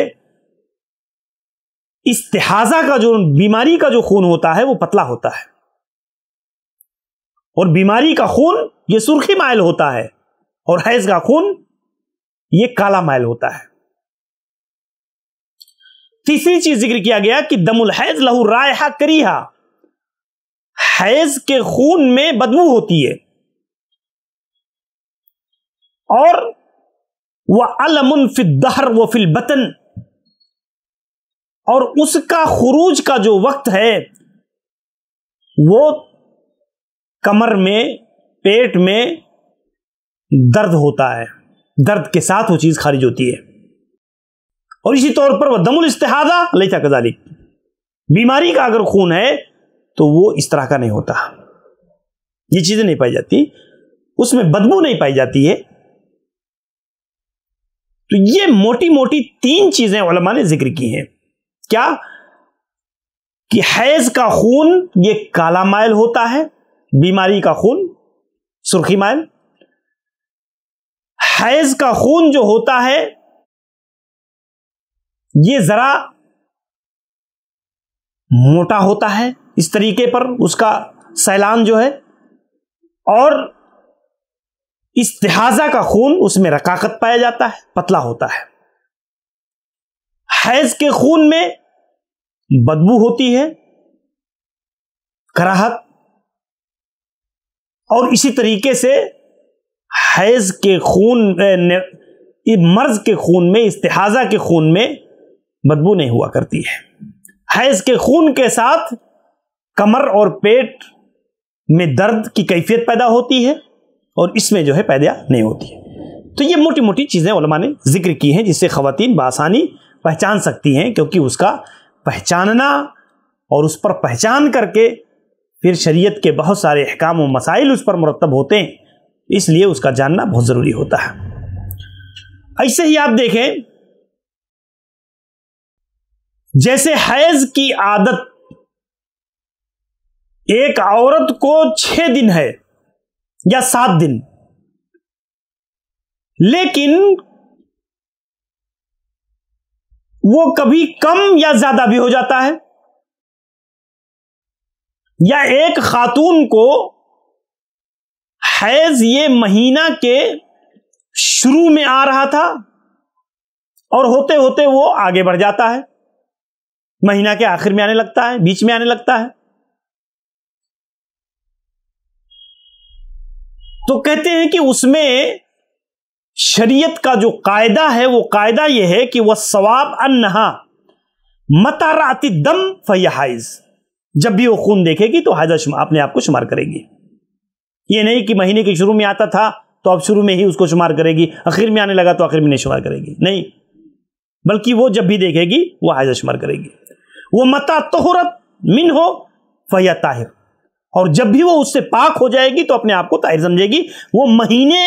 [SPEAKER 1] इस्तेहाजा का जो बीमारी का जो खून होता है वो पतला होता है और बीमारी का खून ये सुर्खी माइल होता है और हैज का खून ये काला माइल होता है तीसरी चीज जिक्र किया गया कि दमुल हैज लहू रायहा करीहा हैज के खून में बदबू होती है और वह अलमुन फिदहर व फिल बतन और उसका खरूज का जो वक्त है वो कमर में पेट में दर्द होता है दर्द के साथ वो चीज़ खारिज होती है और इसी तौर पर वह दमुल इस्तेहादा लता कदाली बीमारी का अगर खून है तो वो इस तरह का नहीं होता ये चीज़ें नहीं पाई जाती उसमें बदबू नहीं पाई जाती है तो ये मोटी मोटी तीन चीजें उलमा ने जिक्र की हैं क्या कि हैज का खून ये काला माइल होता है बीमारी का खून सुर्खी
[SPEAKER 2] माइल हैज का खून जो होता है ये जरा मोटा
[SPEAKER 1] होता है इस तरीके पर उसका सैलान जो है और तिहाजा का खून उसमें रकाकत पाया जाता है पतला होता है हैज के खून में बदबू होती है कराहत और इसी तरीके से हैज के खून मर्ज के खून में इस्तेहाजा के खून में बदबू नहीं हुआ करती है हैज के खून के साथ कमर और पेट में दर्द की कैफियत पैदा होती है और इसमें जो है पैदा नहीं होती है तो ये मोटी मोटी चीज़ें उलमा ने जिक्र की हैं जिससे ख़वान बसानी पहचान सकती हैं क्योंकि उसका पहचानना और उस पर पहचान करके फिर शरीयत के बहुत सारे अहकाम व मसाइल उस पर मुरतब होते हैं इसलिए उसका जानना बहुत ज़रूरी होता है ऐसे ही आप देखें जैसे हैज की आदत एक औरत को छः दिन है या सात
[SPEAKER 2] दिन लेकिन वो कभी कम या ज्यादा भी हो जाता है या एक खातून को हैज
[SPEAKER 1] ये महीना के शुरू में आ रहा था और होते होते वो आगे बढ़ जाता है महीना के आखिर में आने लगता है बीच में आने लगता है तो कहते हैं कि उसमें शरीयत का जो कायदा है वो कायदा यह है कि वह सवाब अन्नहा मतारती दम फयाइज जब भी वो खून देखेगी तो हाजा अपने आप को शुमार करेगी ये नहीं कि महीने के शुरू में आता था तो अब शुरू में ही उसको शुमार करेगी आखिर में आने लगा तो आखिर में नहीं शुमार करेगी नहीं बल्कि वो जब भी देखेगी वो हाजा शुमार करेगी वो मता तोहरत मिन हो फया ताहिर और जब भी वो उससे पाक हो जाएगी तो अपने आप को ताहिर समझेगी वो महीने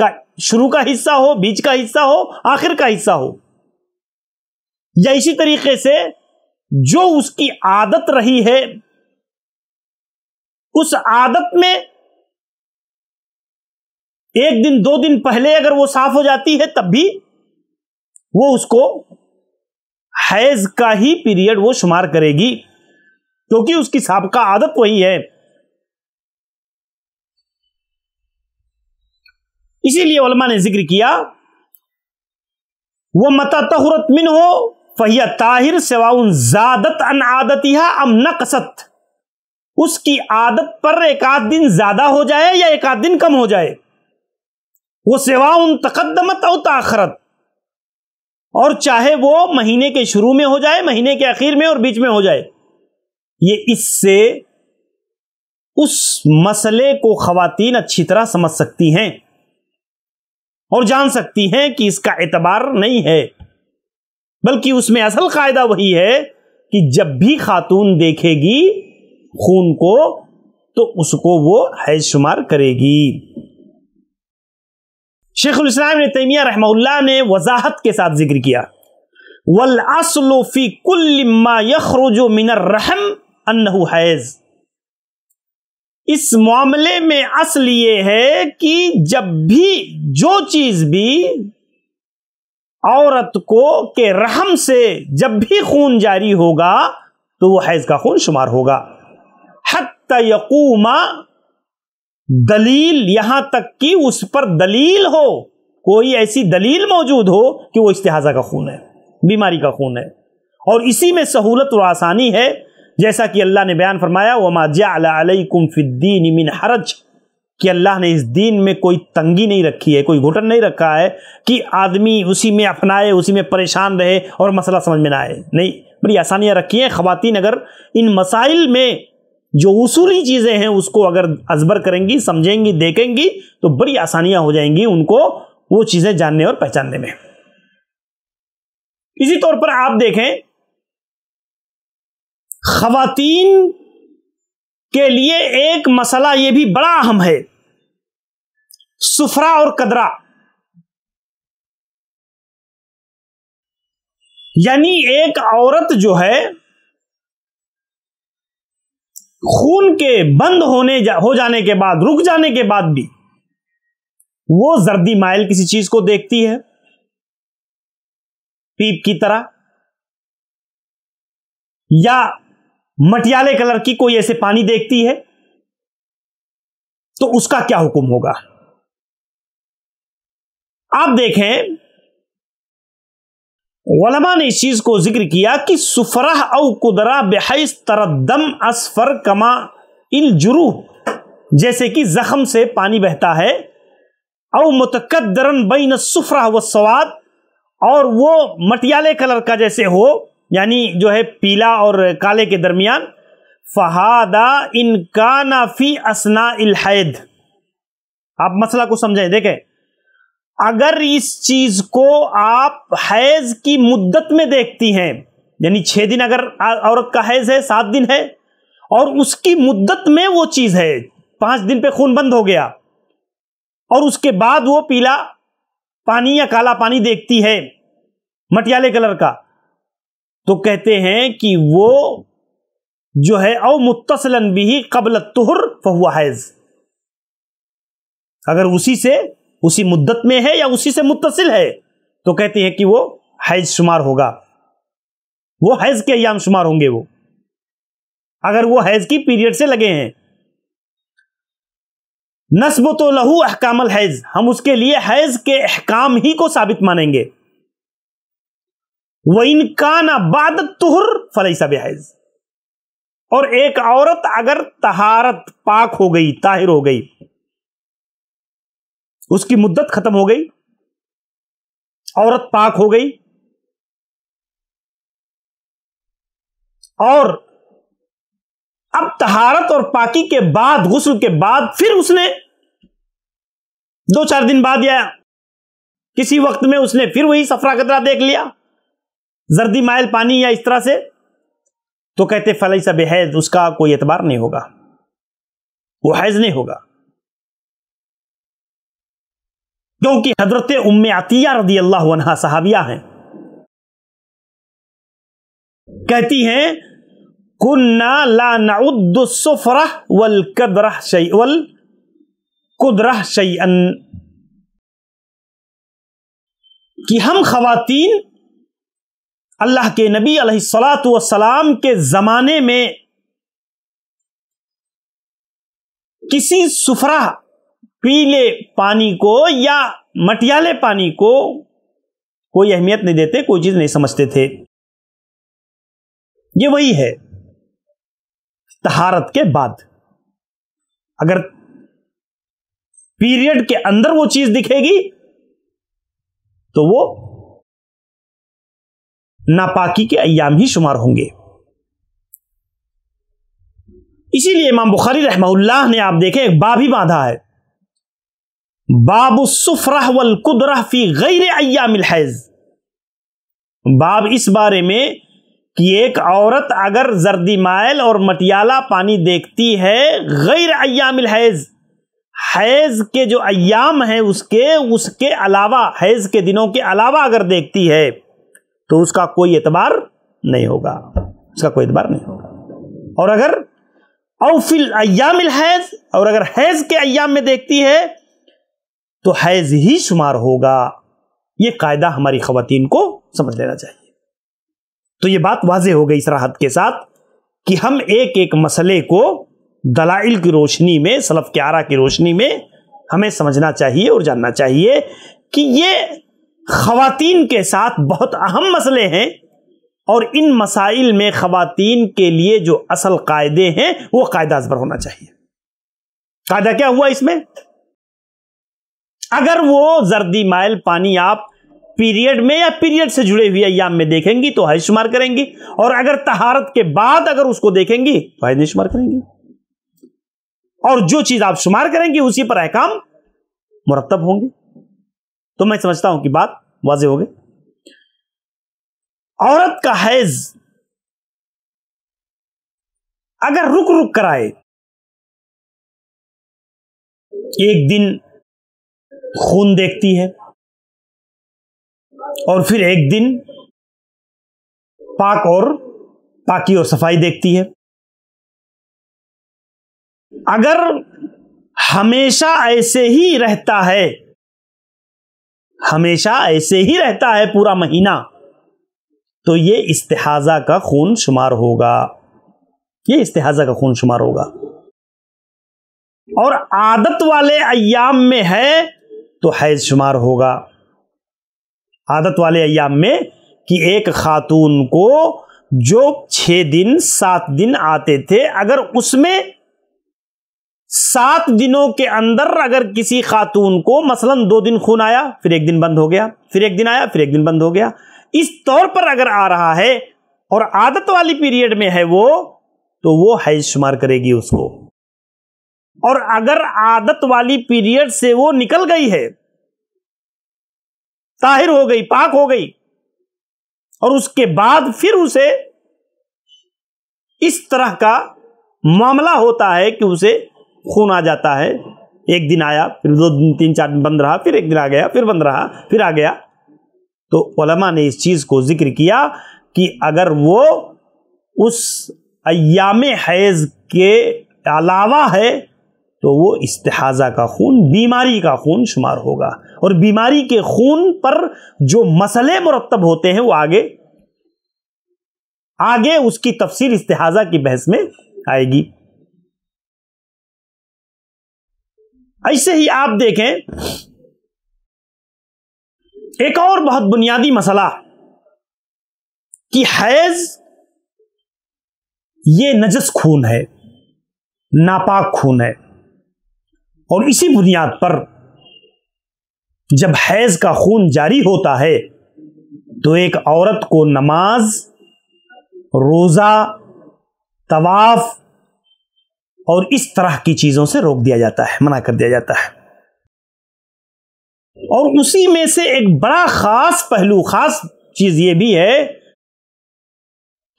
[SPEAKER 1] का शुरू का हिस्सा हो बीच का हिस्सा हो आखिर का हिस्सा हो या इसी तरीके से जो उसकी आदत रही है उस आदत में एक दिन दो दिन पहले अगर वो साफ हो जाती है तब भी वो उसको हैज का ही पीरियड वो शुमार करेगी क्योंकि उसकी सबका आदत वही है इसीलिए उलमा ने जिक्र किया वह मत तहरत मिन हो फहिया ताहिर सिवाउन ज्यादत अन आदतिया अम नकसत उसकी आदत पर एक आध दिन ज्यादा हो जाए या एक आध दिन कम हो जाए वो उन तकदमत और ताखरत और चाहे वो महीने के शुरू में हो जाए महीने के आखिर में और बीच में हो जाए ये इससे उस मसले को खातन अच्छी तरह समझ सकती हैं और जान सकती हैं कि इसका एतबार नहीं है बल्कि उसमें असल कायदा वही है कि जब भी खातून देखेगी खून को तो उसको वो है शुमार करेगी शेखुल इस्लाम ने तैमिया रहमल्ला ने वजाहत के साथ जिक्र किया वल असलोफी कुल्लिमा यखरुजो मिनर रहम अनहु हैज इस मामले में असल ये है कि जब भी जो चीज भी औरत को के रहम से जब भी खून जारी होगा तो वो हैज का खून शुमार होगा हतूमा दलील यहां तक कि उस पर दलील हो कोई ऐसी दलील मौजूद हो कि वो इस्तेहाजा का खून है बीमारी का खून है और इसी में सहूलत और आसानी है जैसा कि अल्लाह ने बयान फरमाया वमा जाकुम मिन हरज कि अल्लाह ने इस दीन में कोई तंगी नहीं रखी है कोई घुटन नहीं रखा है कि आदमी उसी में अपनाए उसी में परेशान रहे और मसला समझ में ना आए नहीं बड़ी आसानियाँ रखी हैं ख़वान अगर इन मसाइल में जो उसूली चीज़ें हैं उसको अगर अजबर करेंगी समझेंगी देखेंगी तो बड़ी आसानियाँ हो जाएंगी उनको वो चीज़ें जानने और पहचानने में इसी तौर पर आप देखें खातन के लिए एक मसला यह भी बड़ा अहम है
[SPEAKER 2] सुफरा और कदरा यानी एक औरत जो है
[SPEAKER 1] खून के बंद होने जा, हो जाने के बाद रुक जाने के बाद भी वो जर्दी माइल किसी चीज को देखती है पीप की तरह या मटियाले कलर की कोई ऐसे पानी देखती है तो उसका क्या हुक्म होगा आप देखें वलमा ने इस चीज को जिक्र किया कि सुफराह औ कुदरा बेहस तरदम असफर कमा इल जुरू जैसे कि जख्म से पानी बहता है अव मुतकदरन बैन सुफरा व सवाद और वो मटियाले कलर का जैसे हो यानी जो है पीला और काले के दरमियान फहादा इनका नाफी असना इलहैद आप मसला को समझें देखें अगर इस चीज को आप हैज की मुद्दत में देखती हैं यानी छह दिन अगर औरत का हैज है सात दिन है और उसकी मुद्दत में वो चीज है पांच दिन पे खून बंद हो गया और उसके बाद वो पीला पानी या काला पानी देखती है मटियाले कलर का तो कहते हैं कि वो जो है औ मुतसलन भी कबल तुहर फैज अगर उसी से उसी मुद्दत में है या उसी से मुतसिल है तो कहते हैं कि वो हैज शुमार होगा वो हैज के अयाम शुमार होंगे वो अगर वो हैज की पीरियड से लगे हैं नस्ब तो लहू अहकामल हैज हम उसके लिए हैज के अहकाम ही को साबित मानेंगे व इनका ना बाद तुहर फलई बेहज और एक औरत अगर तहारत पाक हो गई ताहिर हो गई उसकी मुद्दत खत्म हो गई औरत पाक हो गई और अब तहारत और पाकी के बाद गुस्ल के बाद फिर उसने दो चार दिन बाद या किसी वक्त में उसने फिर वही सफरा कतरा देख लिया जर्दी माइल पानी या इस तरह से तो कहते फलाई सब हैज उसका कोई एतबार नहीं होगा वो हैज नहीं होगा क्योंकि हजरत उम्म आतिया रदी अल्लाह साहबिया सहाबिया हैं कहती हैं कुन्ना ला नाउद्दुसफरा वल कदरा शई वल कुदरा शई कि हम खातन अल्लाह के नबी सलाम के ज़माने में किसी सुफरा पीले पानी को या मटियाले पानी को कोई अहमियत नहीं देते कोई चीज़ नहीं समझते थे ये वही है तहारत के बाद अगर पीरियड के अंदर वो चीज़ दिखेगी तो वो नापाकी के अयाम ही शुमार होंगे इसीलिए इमाम बुखारी रहमहुल्लाह ने आप देखें एक बाब ही बांधा है बाब सुफरा वल कुदरा फी गैर अयामिल हैज़ बाब इस बारे में कि एक औरत अगर जर्दी मायल और मटियाला पानी देखती है गैर अयामिल हैज हैज के जो अयाम है उसके उसके अलावा हैज के दिनों के अलावा अगर देखती है तो उसका कोई एतबार नहीं होगा उसका कोई एतबार नहीं होगा और अगर अवफिल अयामिल हैज और अगर हैज के अयाम में देखती है तो हैज ही शुमार होगा ये कायदा हमारी खातन को समझ लेना चाहिए तो ये बात वाजे हो गई इस राहत के साथ कि हम एक एक मसले को दलाइल की रोशनी में सलफ के आरा की रोशनी में हमें समझना चाहिए और जानना चाहिए कि ये खातन के साथ बहुत अहम मसले हैं और इन मसाइल में खातन के लिए जो असल कायदे हैं वो कायदा अजबर होना चाहिए कायदा क्या हुआ इसमें अगर वो जर्दी माइल पानी आप पीरियड में या पीरियड से जुड़े हुए अयाम में देखेंगी तो हज शुमार करेंगी और अगर तहारत के बाद अगर उसको देखेंगी तो हज शुमार करेंगी और जो चीज आप शुमार करेंगी उसी पर अहकाम मुरतब होंगे तो मैं समझता हूं कि बात वाजे हो गई
[SPEAKER 2] औरत का हैज अगर रुक रुक कर आए एक दिन खून देखती है और फिर एक दिन पाक और पाकी और सफाई देखती है अगर हमेशा ऐसे ही रहता है हमेशा ऐसे ही रहता है पूरा महीना
[SPEAKER 1] तो ये इस्तेहाजा का खून शुमार होगा ये इस्तेहाजा का खून शुमार होगा और आदत वाले अयाम में है तो हैज शुमार होगा आदत वाले अयाम में कि एक खातून को जो छह दिन सात दिन आते थे अगर उसमें सात दिनों के अंदर अगर किसी खातून को मसलन दो दिन खून आया फिर एक दिन बंद हो गया फिर एक दिन आया फिर एक दिन बंद हो गया इस तौर पर अगर आ रहा है और आदत वाली पीरियड में है वो तो वो हैज शुमार करेगी उसको और अगर आदत वाली पीरियड से वो निकल गई है ताहिर हो गई पाक हो गई और उसके बाद फिर उसे इस तरह का मामला होता है कि उसे खून आ जाता है एक दिन आया फिर दो दिन तीन चार दिन बंद रहा फिर एक दिन आ गया फिर बंद रहा फिर आ गया तो ओलमा ने इस चीज़ को जिक्र किया कि अगर वो उस अयाम हैज़ के अलावा है तो वो इस्तेहाजा का खून बीमारी का खून शुमार होगा और बीमारी के खून पर जो मसले मुरतब होते हैं वो आगे आगे उसकी तफसीर इस्तेहाजा की बहस में
[SPEAKER 2] आएगी ऐसे ही आप देखें एक और बहुत बुनियादी मसला
[SPEAKER 1] कि हैज ये नजस खून है नापाक खून है और इसी बुनियाद पर जब हैज का खून जारी होता है तो एक औरत को नमाज रोज़ा तवाफ़ और इस तरह की चीज़ों से रोक दिया जाता है मना कर दिया जाता है और उसी में से एक बड़ा खास पहलू खास चीज़ ये भी है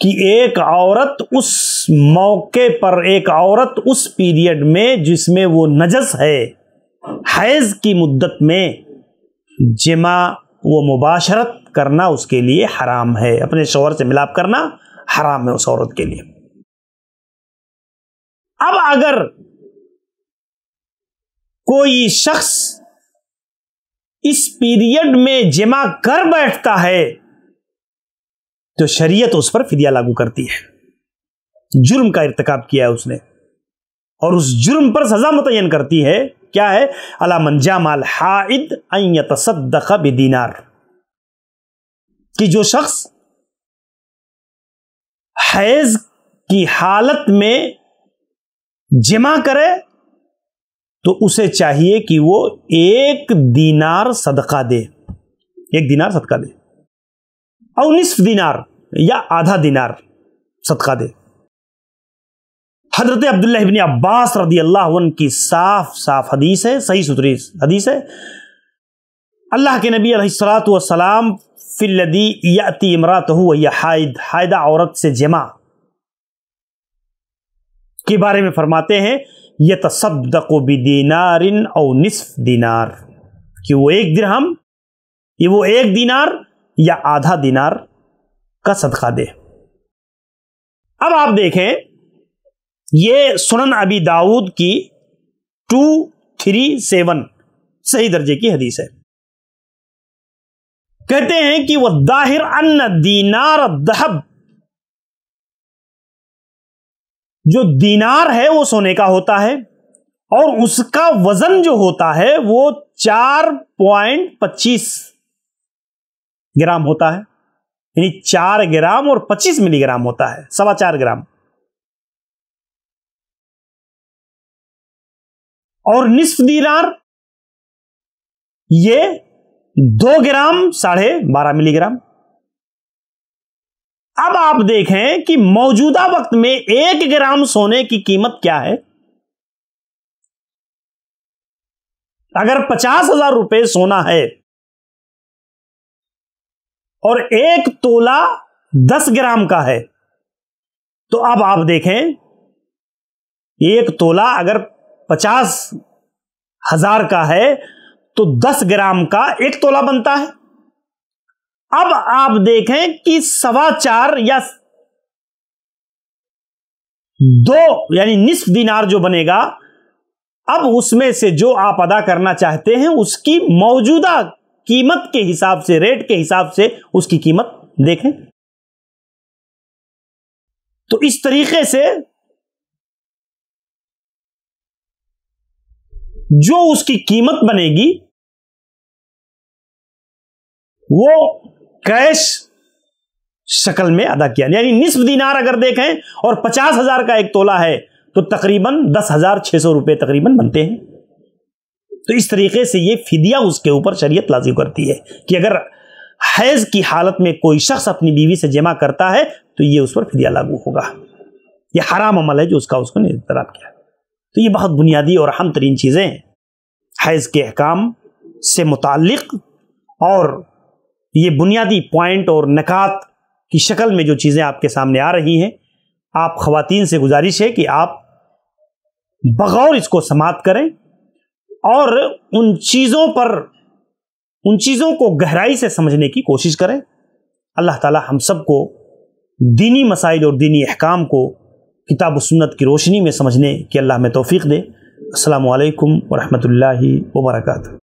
[SPEAKER 1] कि एक औरत उस मौके पर एक औरत उस पीरियड में जिसमें वो नजस है हैज की मुद्दत में जिमा वो मुबाशरत करना उसके लिए हराम है अपने शोहर से मिलाप करना हराम है उस औरत के लिए अगर कोई शख्स इस पीरियड में जमा कर बैठता है तो शरीयत उस पर फिदिया लागू करती है जुर्म का इरतकाब किया है उसने और उस जुर्म पर सजा मुतयन करती है क्या है अलामंजा माल हाइद तसदक बिदीनार कि जो शख्स हैज की हालत में जमा करे तो उसे चाहिए कि वो एक दीनार सदका दे एक दीनार सदका दे और निसफ दिनार या आधा दिनार सदका दे हजरत अब्दुल्ला अब्बास रदी अल्लाह की साफ साफ हदीस है सही सुथरी हदीस है अल्लाह के नबी अलैहिस्सलातु वसलाम फिल्लदी याति इमरात हुआ या हायद हायदा औरत से जमा के बारे में फरमाते हैं यह तसदक बिदीनारिन और निसफ दिनार कि वो एक दिरहम ये वो एक दिनार या आधा दिनार का सदका दे अब आप देखें ये सुनन अबी दाऊद की टू थ्री सेवन
[SPEAKER 2] सही दर्जे की हदीस है कहते हैं कि वह दाहिर अन्न दीनार दहब
[SPEAKER 1] जो दीनार है वो सोने का होता है और उसका वजन जो होता है वो चार पॉइंट पच्चीस ग्राम होता है यानी चार ग्राम और पच्चीस मिलीग्राम होता है सवा चार ग्राम
[SPEAKER 2] और निस्फ दीनार ये दो ग्राम साढ़े बारह मिलीग्राम
[SPEAKER 1] अब आप देखें कि मौजूदा वक्त में एक ग्राम सोने की कीमत क्या है अगर पचास हजार रुपये सोना है और एक तोला दस ग्राम का है तो अब आप देखें एक तोला अगर पचास हजार का है तो दस ग्राम का एक तोला बनता है अब आप देखें कि सवा चार या दो यानी निस्फ दिनार जो बनेगा अब उसमें से जो आप अदा करना चाहते हैं उसकी मौजूदा कीमत के हिसाब से रेट के हिसाब से उसकी
[SPEAKER 2] कीमत देखें तो इस तरीके से जो उसकी कीमत बनेगी वो कैश
[SPEAKER 1] शक्ल में अदा किया यानी निस्फ दिनार अगर देखें और पचास हजार का एक तोला है तो तकरीबन दस हजार छह सौ रुपये तकरीबन बनते हैं तो इस तरीके से ये फिदिया उसके ऊपर शरीयत लाजिम करती है कि अगर हैज की हालत में कोई शख्स अपनी बीवी से जमा करता है तो ये उस पर फिदिया लागू होगा ये हराम अमल है जो उसका उसको निजतराब किया तो ये बहुत बुनियादी और अहम तरीन चीज़ें हैज़ के अहकाम से मुतल और ये बुनियादी पॉइंट और नकात की शक्ल में जो चीज़ें आपके सामने आ रही हैं आप ख़वान से गुजारिश है कि आप बगौर इसको समाप्त करें और उन चीज़ों पर उन चीज़ों को गहराई से समझने की कोशिश करें अल्लाह ताला हम सबको दीनी मसाइल और दीनी अहकाम को किताब
[SPEAKER 2] सुन्नत की रोशनी में समझने की अल्लाह में तोफ़ी दे असलकम वरहमल वर्का